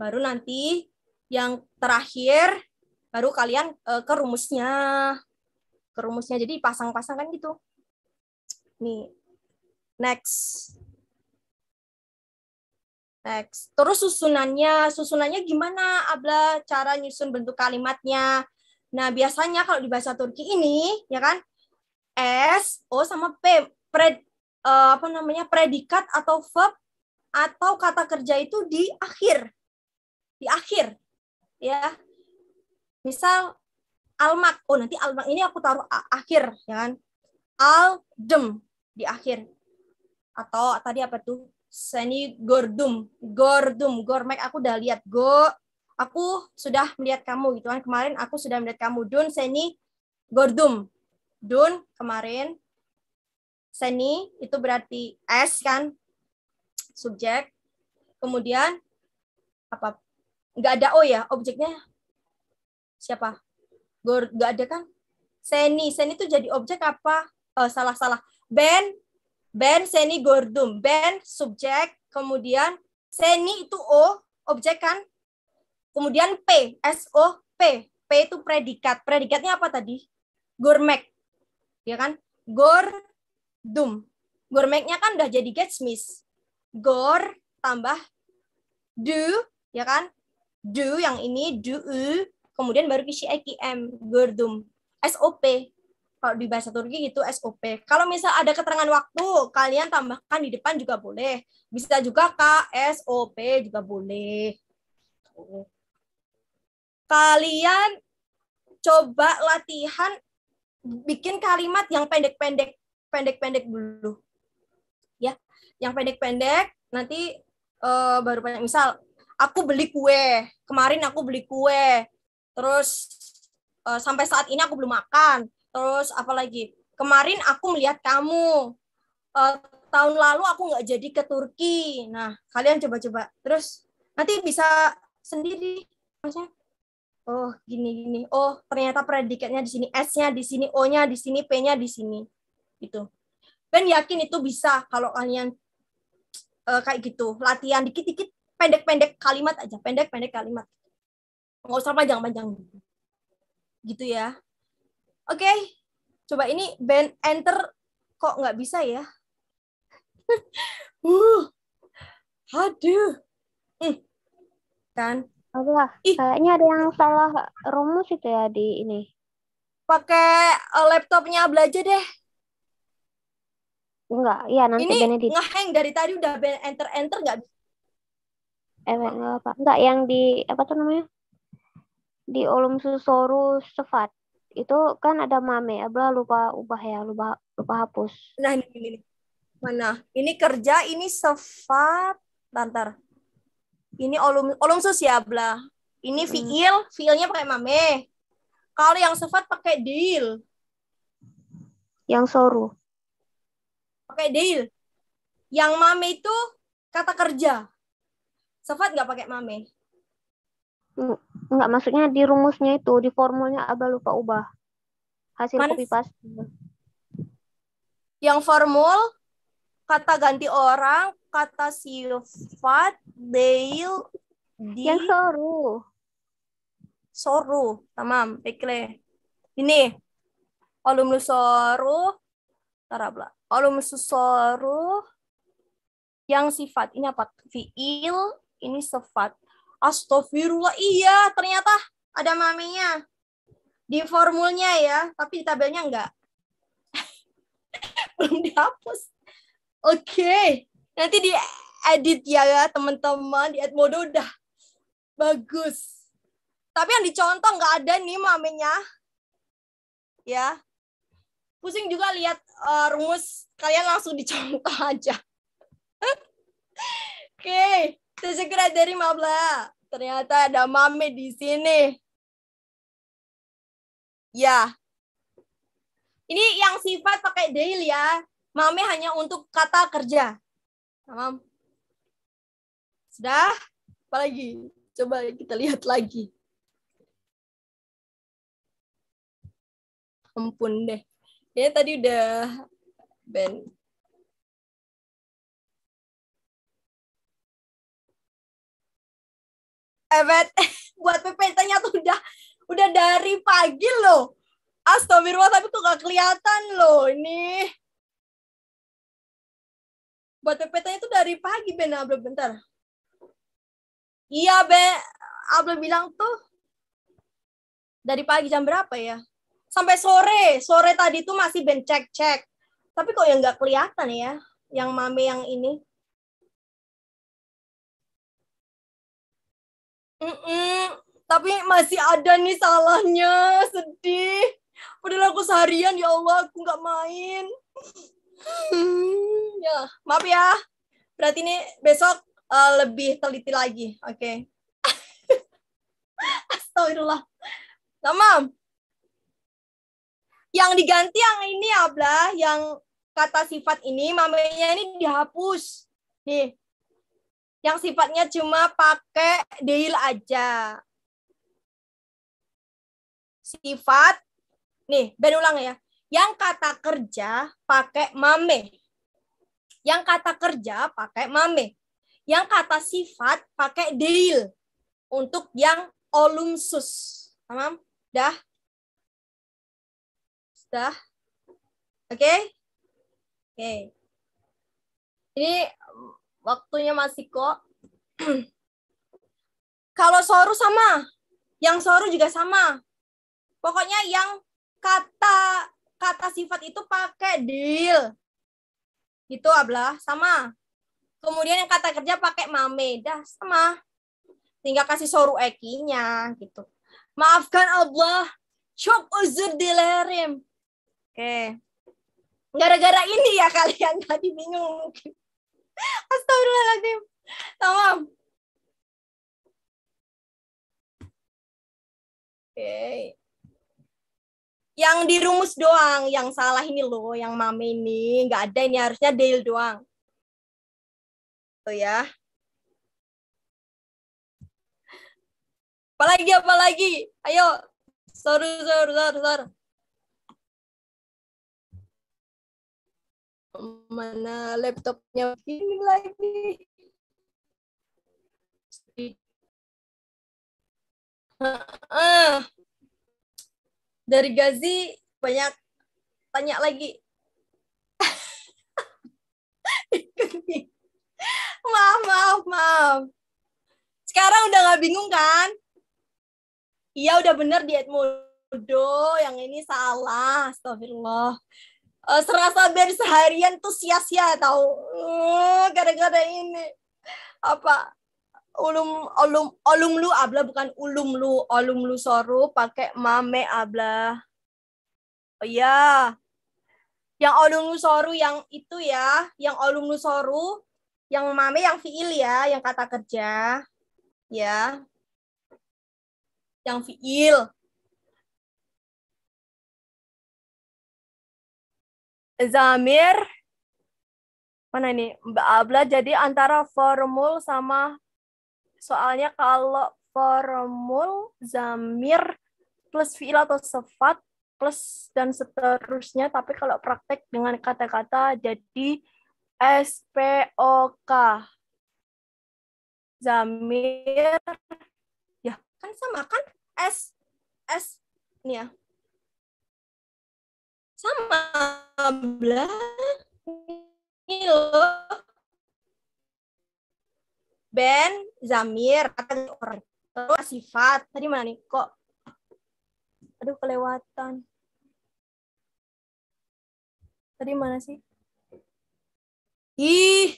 Baru nanti yang terakhir baru kalian uh, eh, ke rumusnya. Ke rumusnya jadi pasang-pasang kan gitu. Nih, Next. Next. Terus susunannya, susunannya gimana Abla cara nyusun bentuk kalimatnya? Nah, biasanya kalau di bahasa Turki ini, ya kan? S, O sama P, pred, uh, eh, apa namanya? predikat atau verb atau kata kerja itu di akhir. Di akhir. Ya. Misal almak. Oh, nanti almak ini aku taruh akhir, ya kan? Aldem di akhir atau tadi apa tuh seni gordum gordum gormek aku udah lihat go aku sudah melihat kamu gitu kan kemarin aku sudah melihat kamu dun seni gordum dun kemarin seni itu berarti s kan subjek kemudian apa nggak ada o ya objeknya siapa gor nggak ada kan seni seni itu jadi objek apa salah eh, salah ben Ben seni gordum. Ben subjek, kemudian seni itu O, objek kan? Kemudian P, S O P. P itu predikat. Predikatnya apa tadi? Gormek. Ya kan? Gordum. Gormeknya kan udah jadi get miss Gor tambah do, ya kan? Do yang ini do, kemudian baru kisi m gordum. SOP kalau di bahasa Turki itu SOP. Kalau misal ada keterangan waktu, kalian tambahkan di depan juga boleh. Bisa juga KSOP juga boleh. Kalian coba latihan bikin kalimat yang pendek-pendek, pendek-pendek dulu. Ya, yang pendek-pendek nanti uh, baru banyak misal aku beli kue. Kemarin aku beli kue. Terus uh, sampai saat ini aku belum makan terus apa lagi kemarin aku melihat kamu uh, tahun lalu aku nggak jadi ke Turki nah kalian coba-coba terus nanti bisa sendiri maksudnya oh gini gini oh ternyata predikatnya di sini s-nya di sini o-nya di sini p-nya di sini gitu dan yakin itu bisa kalau kalian uh, kayak gitu latihan dikit-dikit pendek-pendek kalimat aja pendek-pendek kalimat nggak usah panjang-panjang gitu ya Oke, okay. coba ini band enter kok nggak bisa ya? [laughs] uh, aduh, hmm. kan? Apa? Kayaknya ada yang salah rumus itu ya di ini. Pakai eh, laptopnya belajar deh. Enggak, ya nanti ini Benedict. ngeheng dari tadi udah band enter enter nggak? Eh, enggak apa. Enggak yang di apa tuh namanya? Di Olum Susoru Sefat itu kan ada mame abla lupa ubah ya lupa lupa hapus nah ini, ini, ini. mana ini kerja ini sefat bantar ini olum olum sus ya abla ini hmm. fiil fiilnya pakai mame kalau yang sefat pakai deal yang soru pakai deal yang mame itu kata kerja sefat nggak pakai mame hmm Enggak, maksudnya di rumusnya itu, di formulnya Abah lupa ubah. Hasil Man, copy paste. Yang formul, kata ganti orang, kata sifat, deil, di... Yang soru. Soru, tamam, pikle. Ini, alumnus soru, tarabla. Alumnus soru, yang sifat, ini apa? Fiil, ini sifat. Astagfirullah, iya ternyata ada maminya di formulnya ya, tapi di tabelnya enggak. [laughs] Belum dihapus. Oke, okay. nanti di edit ya teman-teman, di Edmodo udah bagus. Tapi yang dicontoh enggak ada nih maminya. Ya. Pusing juga lihat uh, rumus, kalian langsung dicontoh [laughs] aja. Oke. okay. Tersegera dari Mabla. Ternyata ada Mame di sini. Ya. Ini yang sifat pakai daily ya. Mame hanya untuk kata kerja. Tamam. Sudah? Apalagi? Coba kita lihat lagi. Ampun deh. Ya tadi udah band Evet, eh, [laughs] buat PPT-nya tuh udah udah dari pagi loh. Astagfirullah, tapi kok gak kelihatan loh ini. Buat PPT-nya tuh dari pagi, Ben. Abel, bentar. Iya, be, Abel bilang tuh dari pagi jam berapa ya? Sampai sore. Sore tadi tuh masih Ben cek-cek. Tapi kok yang gak kelihatan ya? Yang mame yang ini. Mm-mm, tapi masih ada nih salahnya, sedih. Padahal aku seharian, ya Allah, aku nggak main. [laughs] ya, maaf ya. Berarti ini besok uh, lebih teliti lagi, oke? Okay. [laughs] Astagfirullah. Sama. Nah, yang diganti yang ini Abla, Yang kata sifat ini, mamanya ini dihapus. Nih, yang sifatnya cuma pakai deal aja. Sifat, nih, ben ulang ya. Yang kata kerja pakai mame. Yang kata kerja pakai mame. Yang kata sifat pakai deal Untuk yang olumsus. Tamam? Dah? Sudah? Oke? Okay? Oke. Okay. Ini Waktunya masih kok. [clears throat] Kalau soru sama, yang soru juga sama. Pokoknya yang kata kata sifat itu pakai deal. Itu ablah, sama. Kemudian yang kata kerja pakai mame, dah sama. Tinggal kasih soru ekinya gitu. Maafkan Allah, cuk uzur dilerim. Oke. Okay. Gara-gara ini ya kalian [laughs] tadi bingung mungkin. [laughs] Astagfirullahaladzim. Tamam. Oke. Okay. Yang dirumus doang, yang salah ini loh, yang mame ini nggak ada ini harusnya deal doang. Tuh ya. Apalagi apalagi? Ayo. Sorry, sorry, sorry, sorry. mana laptopnya begini lagi dari Gazi banyak tanya lagi [laughs] maaf maaf maaf sekarang udah nggak bingung kan iya udah bener diet mode yang ini salah. Astagfirullah uh, serasa biar seharian tuh sia-sia tau, eh, gara-gara uh, ini apa ulum ulum ulum lu abla bukan ulum lu ulum lu soru pakai mame abla oh ya yeah. yang ulum lu soru yang itu ya yang ulum lu soru yang mame yang fiil ya yang kata kerja ya yang fiil zamir mana ini Mbak abla jadi antara formul sama soalnya kalau formul zamir plus fiil atau sifat plus dan seterusnya tapi kalau praktek dengan kata-kata jadi SPOK zamir ya kan sama kan S S nih ya sama ini loh ben zamir kata orang terus sifat tadi mana nih kok aduh kelewatan tadi mana sih ih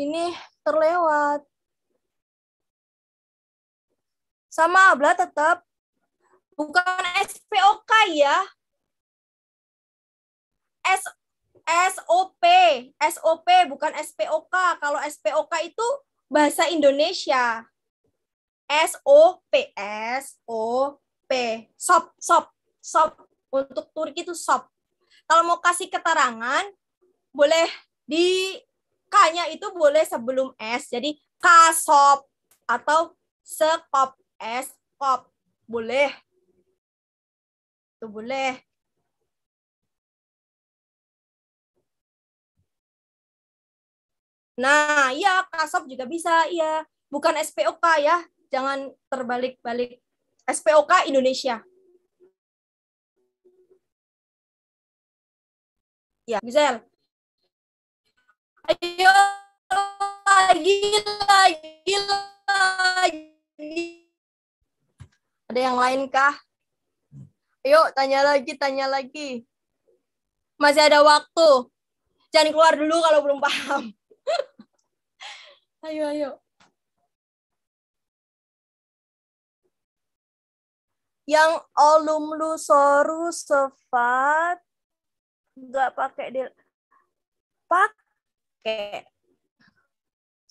ini terlewat sama abla tetap bukan SPOK ya S SOP, SOP bukan SPOK. Kalau SPOK itu bahasa Indonesia. SOP, SOP, SOP, SOP, SOP. Untuk Turki itu SOP. Kalau mau kasih keterangan, boleh di K-nya itu boleh sebelum S. Jadi SOP atau sekop, S kop. Boleh. Itu boleh. Nah, iya kasop juga bisa, iya. Bukan SPOK ya, jangan terbalik-balik. SPOK Indonesia. Ya, Gisel. Ayo lagi, lagi, lagi. Ada yang lain kah? Ayo, tanya lagi, tanya lagi. Masih ada waktu. Jangan keluar dulu kalau belum paham. Ayo, ayo. Yang olum lu soru sefat nggak pakai di pakai.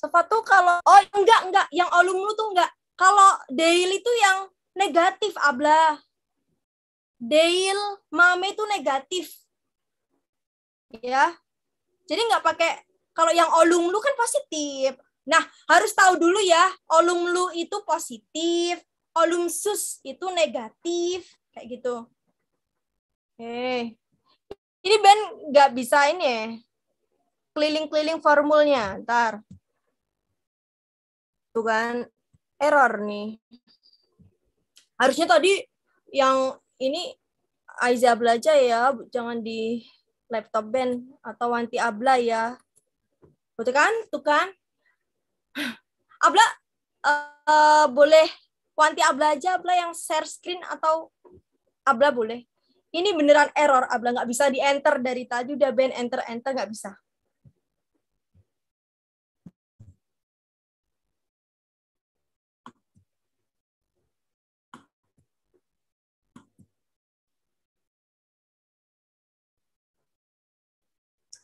Sefat tuh kalau oh enggak enggak yang olum lu tuh enggak. Kalau daily itu yang negatif abla Dail mame itu negatif. Ya. Jadi nggak pakai kalau yang olum lu kan positif Nah, harus tahu dulu ya, olum lu itu positif, olum sus itu negatif, kayak gitu. Oke. Okay. Ini Ben nggak bisa ini ya, keliling-keliling formulnya, ntar. Tuh kan, error nih. Harusnya tadi yang ini Aiza belajar ya, jangan di laptop Ben atau wanti abla ya. Betul kan? Tuh kan? Abla uh, boleh Wanti Abla aja Abla yang share screen atau Abla boleh. Ini beneran error Abla nggak bisa di enter dari tadi udah ben enter enter nggak bisa.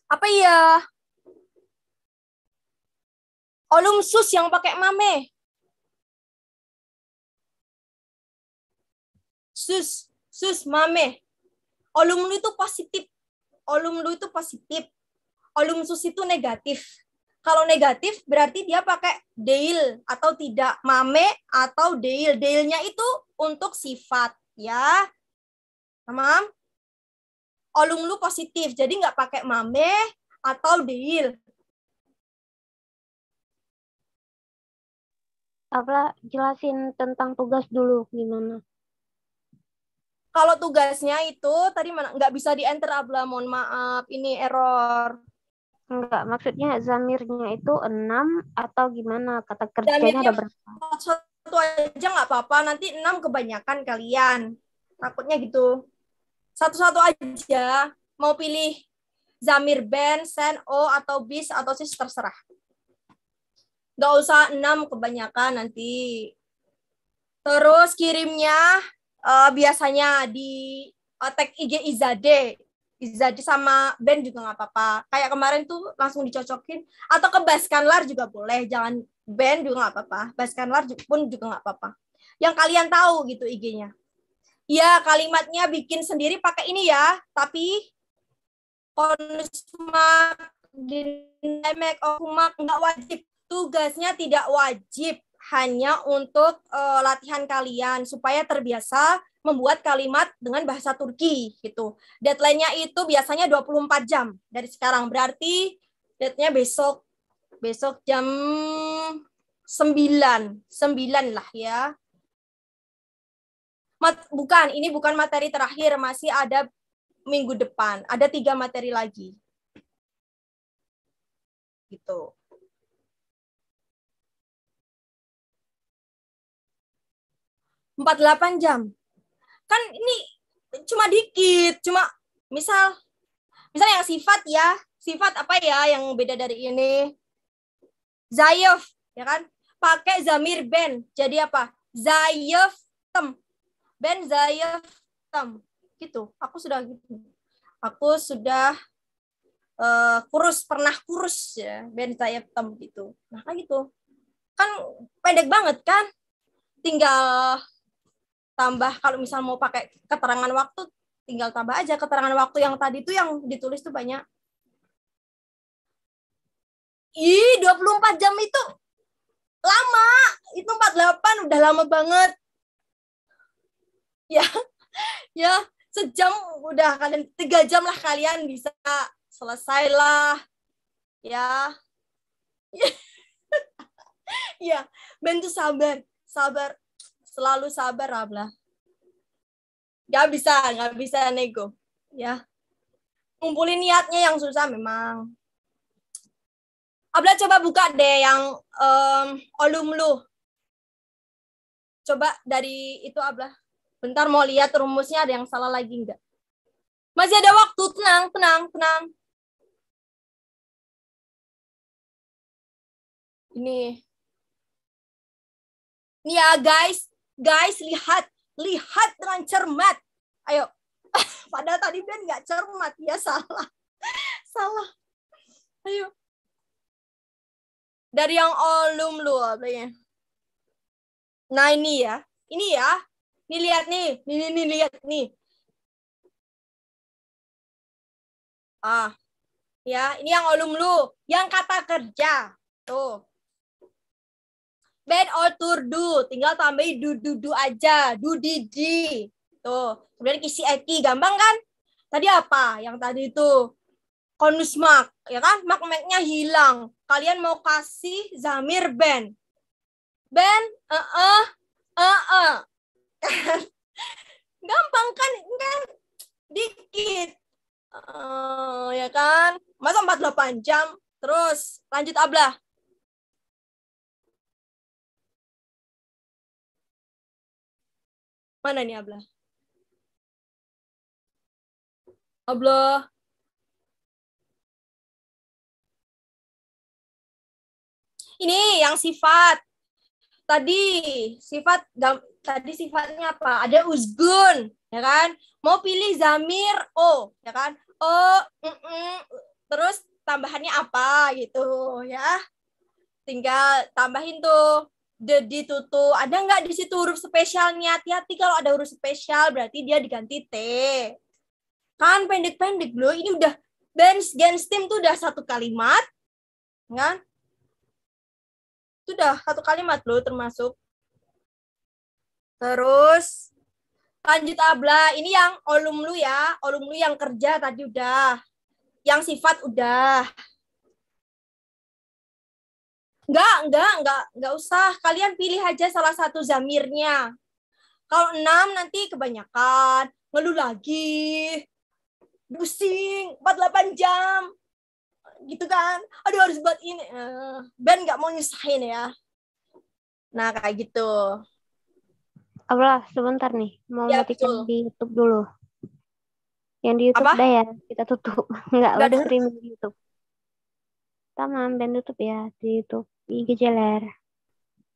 Apa ya? Olum sus yang pakai mame. Sus, sus, mame. Olum lu itu positif. Olum lu itu positif. Olum sus itu negatif. Kalau negatif berarti dia pakai deil atau tidak mame atau deil. Deilnya itu untuk sifat ya. Tamam? Olum lu positif, jadi nggak pakai mame atau deil. apa jelasin tentang tugas dulu gimana? Kalau tugasnya itu tadi mana nggak bisa di enter abla, mohon maaf ini error. Enggak, maksudnya zamirnya itu enam atau gimana? Kata kerjanya zamirnya ada berapa? Satu aja nggak apa-apa, nanti enam kebanyakan kalian. Takutnya gitu. Satu-satu aja, mau pilih zamir ben sen, o, atau bis, atau sis, terserah. Gak usah enam kebanyakan nanti. Terus kirimnya uh, biasanya di uh, tag IG Izade. Izade sama band juga gak apa-apa. Kayak kemarin tuh langsung dicocokin. Atau ke Baskanlar juga boleh. Jangan band juga gak apa-apa. Baskanlar pun juga gak apa-apa. Yang kalian tahu gitu IG-nya. ya kalimatnya bikin sendiri pakai ini ya. Tapi konsumak dynamic okumak nggak wajib tugasnya tidak wajib hanya untuk uh, latihan kalian supaya terbiasa membuat kalimat dengan bahasa Turki gitu. Deadline-nya itu biasanya 24 jam dari sekarang. Berarti deadline-nya besok besok jam 9. 9 lah ya. Mat, bukan, ini bukan materi terakhir, masih ada minggu depan. Ada tiga materi lagi. Gitu. 48 jam. Kan ini cuma dikit, cuma misal misal yang sifat ya, sifat apa ya yang beda dari ini? Zayef, ya kan? Pakai zamir ben. Jadi apa? Zayef tem. Ben zayef tem. Gitu. Aku sudah gitu. Aku sudah uh, kurus, pernah kurus ya. Ben zayef tem gitu. Nah, kan gitu. Kan pendek banget kan? Tinggal tambah kalau misal mau pakai keterangan waktu tinggal tambah aja keterangan waktu yang tadi tuh yang ditulis tuh banyak. Ih, 24 jam itu lama. Itu 48 udah lama banget. Ya. [laughs] Ya, sejam udah kalian tiga jam lah kalian bisa selesai lah. Ya. [laughs] ya, bantu sabar, sabar selalu sabar Abla. Gak bisa, gak bisa nego. Ya. Ngumpulin niatnya yang susah memang. Abla coba buka deh yang um, olum lu. Coba dari itu Abla. Bentar mau lihat rumusnya ada yang salah lagi enggak. Masih ada waktu, tenang, tenang, tenang. Ini. Ini ya guys, Guys, lihat, lihat dengan cermat. Ayo, [laughs] padahal tadi Ben nggak cermat, ya salah. [laughs] salah. Ayo. Dari yang olum lu, Ya. Nah, ini ya. Ini ya. Ini lihat nih. ini ini lihat nih. Ah. Ya, ini yang olum lu, yang kata kerja. Tuh. Ben or Turdu, Tinggal tambahin do do do aja, do di di. Tuh. Kemudian kisi eki, gampang kan? Tadi apa? Yang tadi itu konus mak, ya kan? Mak maknya hilang. Kalian mau kasih zamir Ben, Ben eh uh eh -uh, eh, eh. [laughs] gampang kan? Kan dikit. Uh, ya kan? Masa 48 jam? Terus lanjut ablah Mana nih abla? abla Ini yang sifat. Tadi sifat tadi sifatnya apa? Ada uzgun, ya kan? Mau pilih zamir o, ya kan? O, mm -mm. terus tambahannya apa gitu ya? Tinggal tambahin tuh jadi Tutu. ada nggak di situ huruf spesialnya hati-hati kalau ada huruf spesial berarti dia diganti t kan pendek-pendek lo ini udah bench gens tim tuh udah satu kalimat kan itu udah satu kalimat lo termasuk terus lanjut abla ini yang olum lu ya olum lu yang kerja tadi udah yang sifat udah Enggak, enggak, enggak, enggak usah. Kalian pilih aja salah satu zamirnya. Kalau enam nanti kebanyakan, ngeluh lagi, pusing, 48 jam, gitu kan. Aduh harus buat ini. Eh, ben nggak mau nyusahin ya. Nah kayak gitu. Apalah, sebentar nih. Mau ya, matikan di YouTube dulu. Yang di YouTube Apa? dah ya, kita tutup. Enggak, [laughs] udah streaming di YouTube. Taman, dan tutup ya di YouTube. e galera.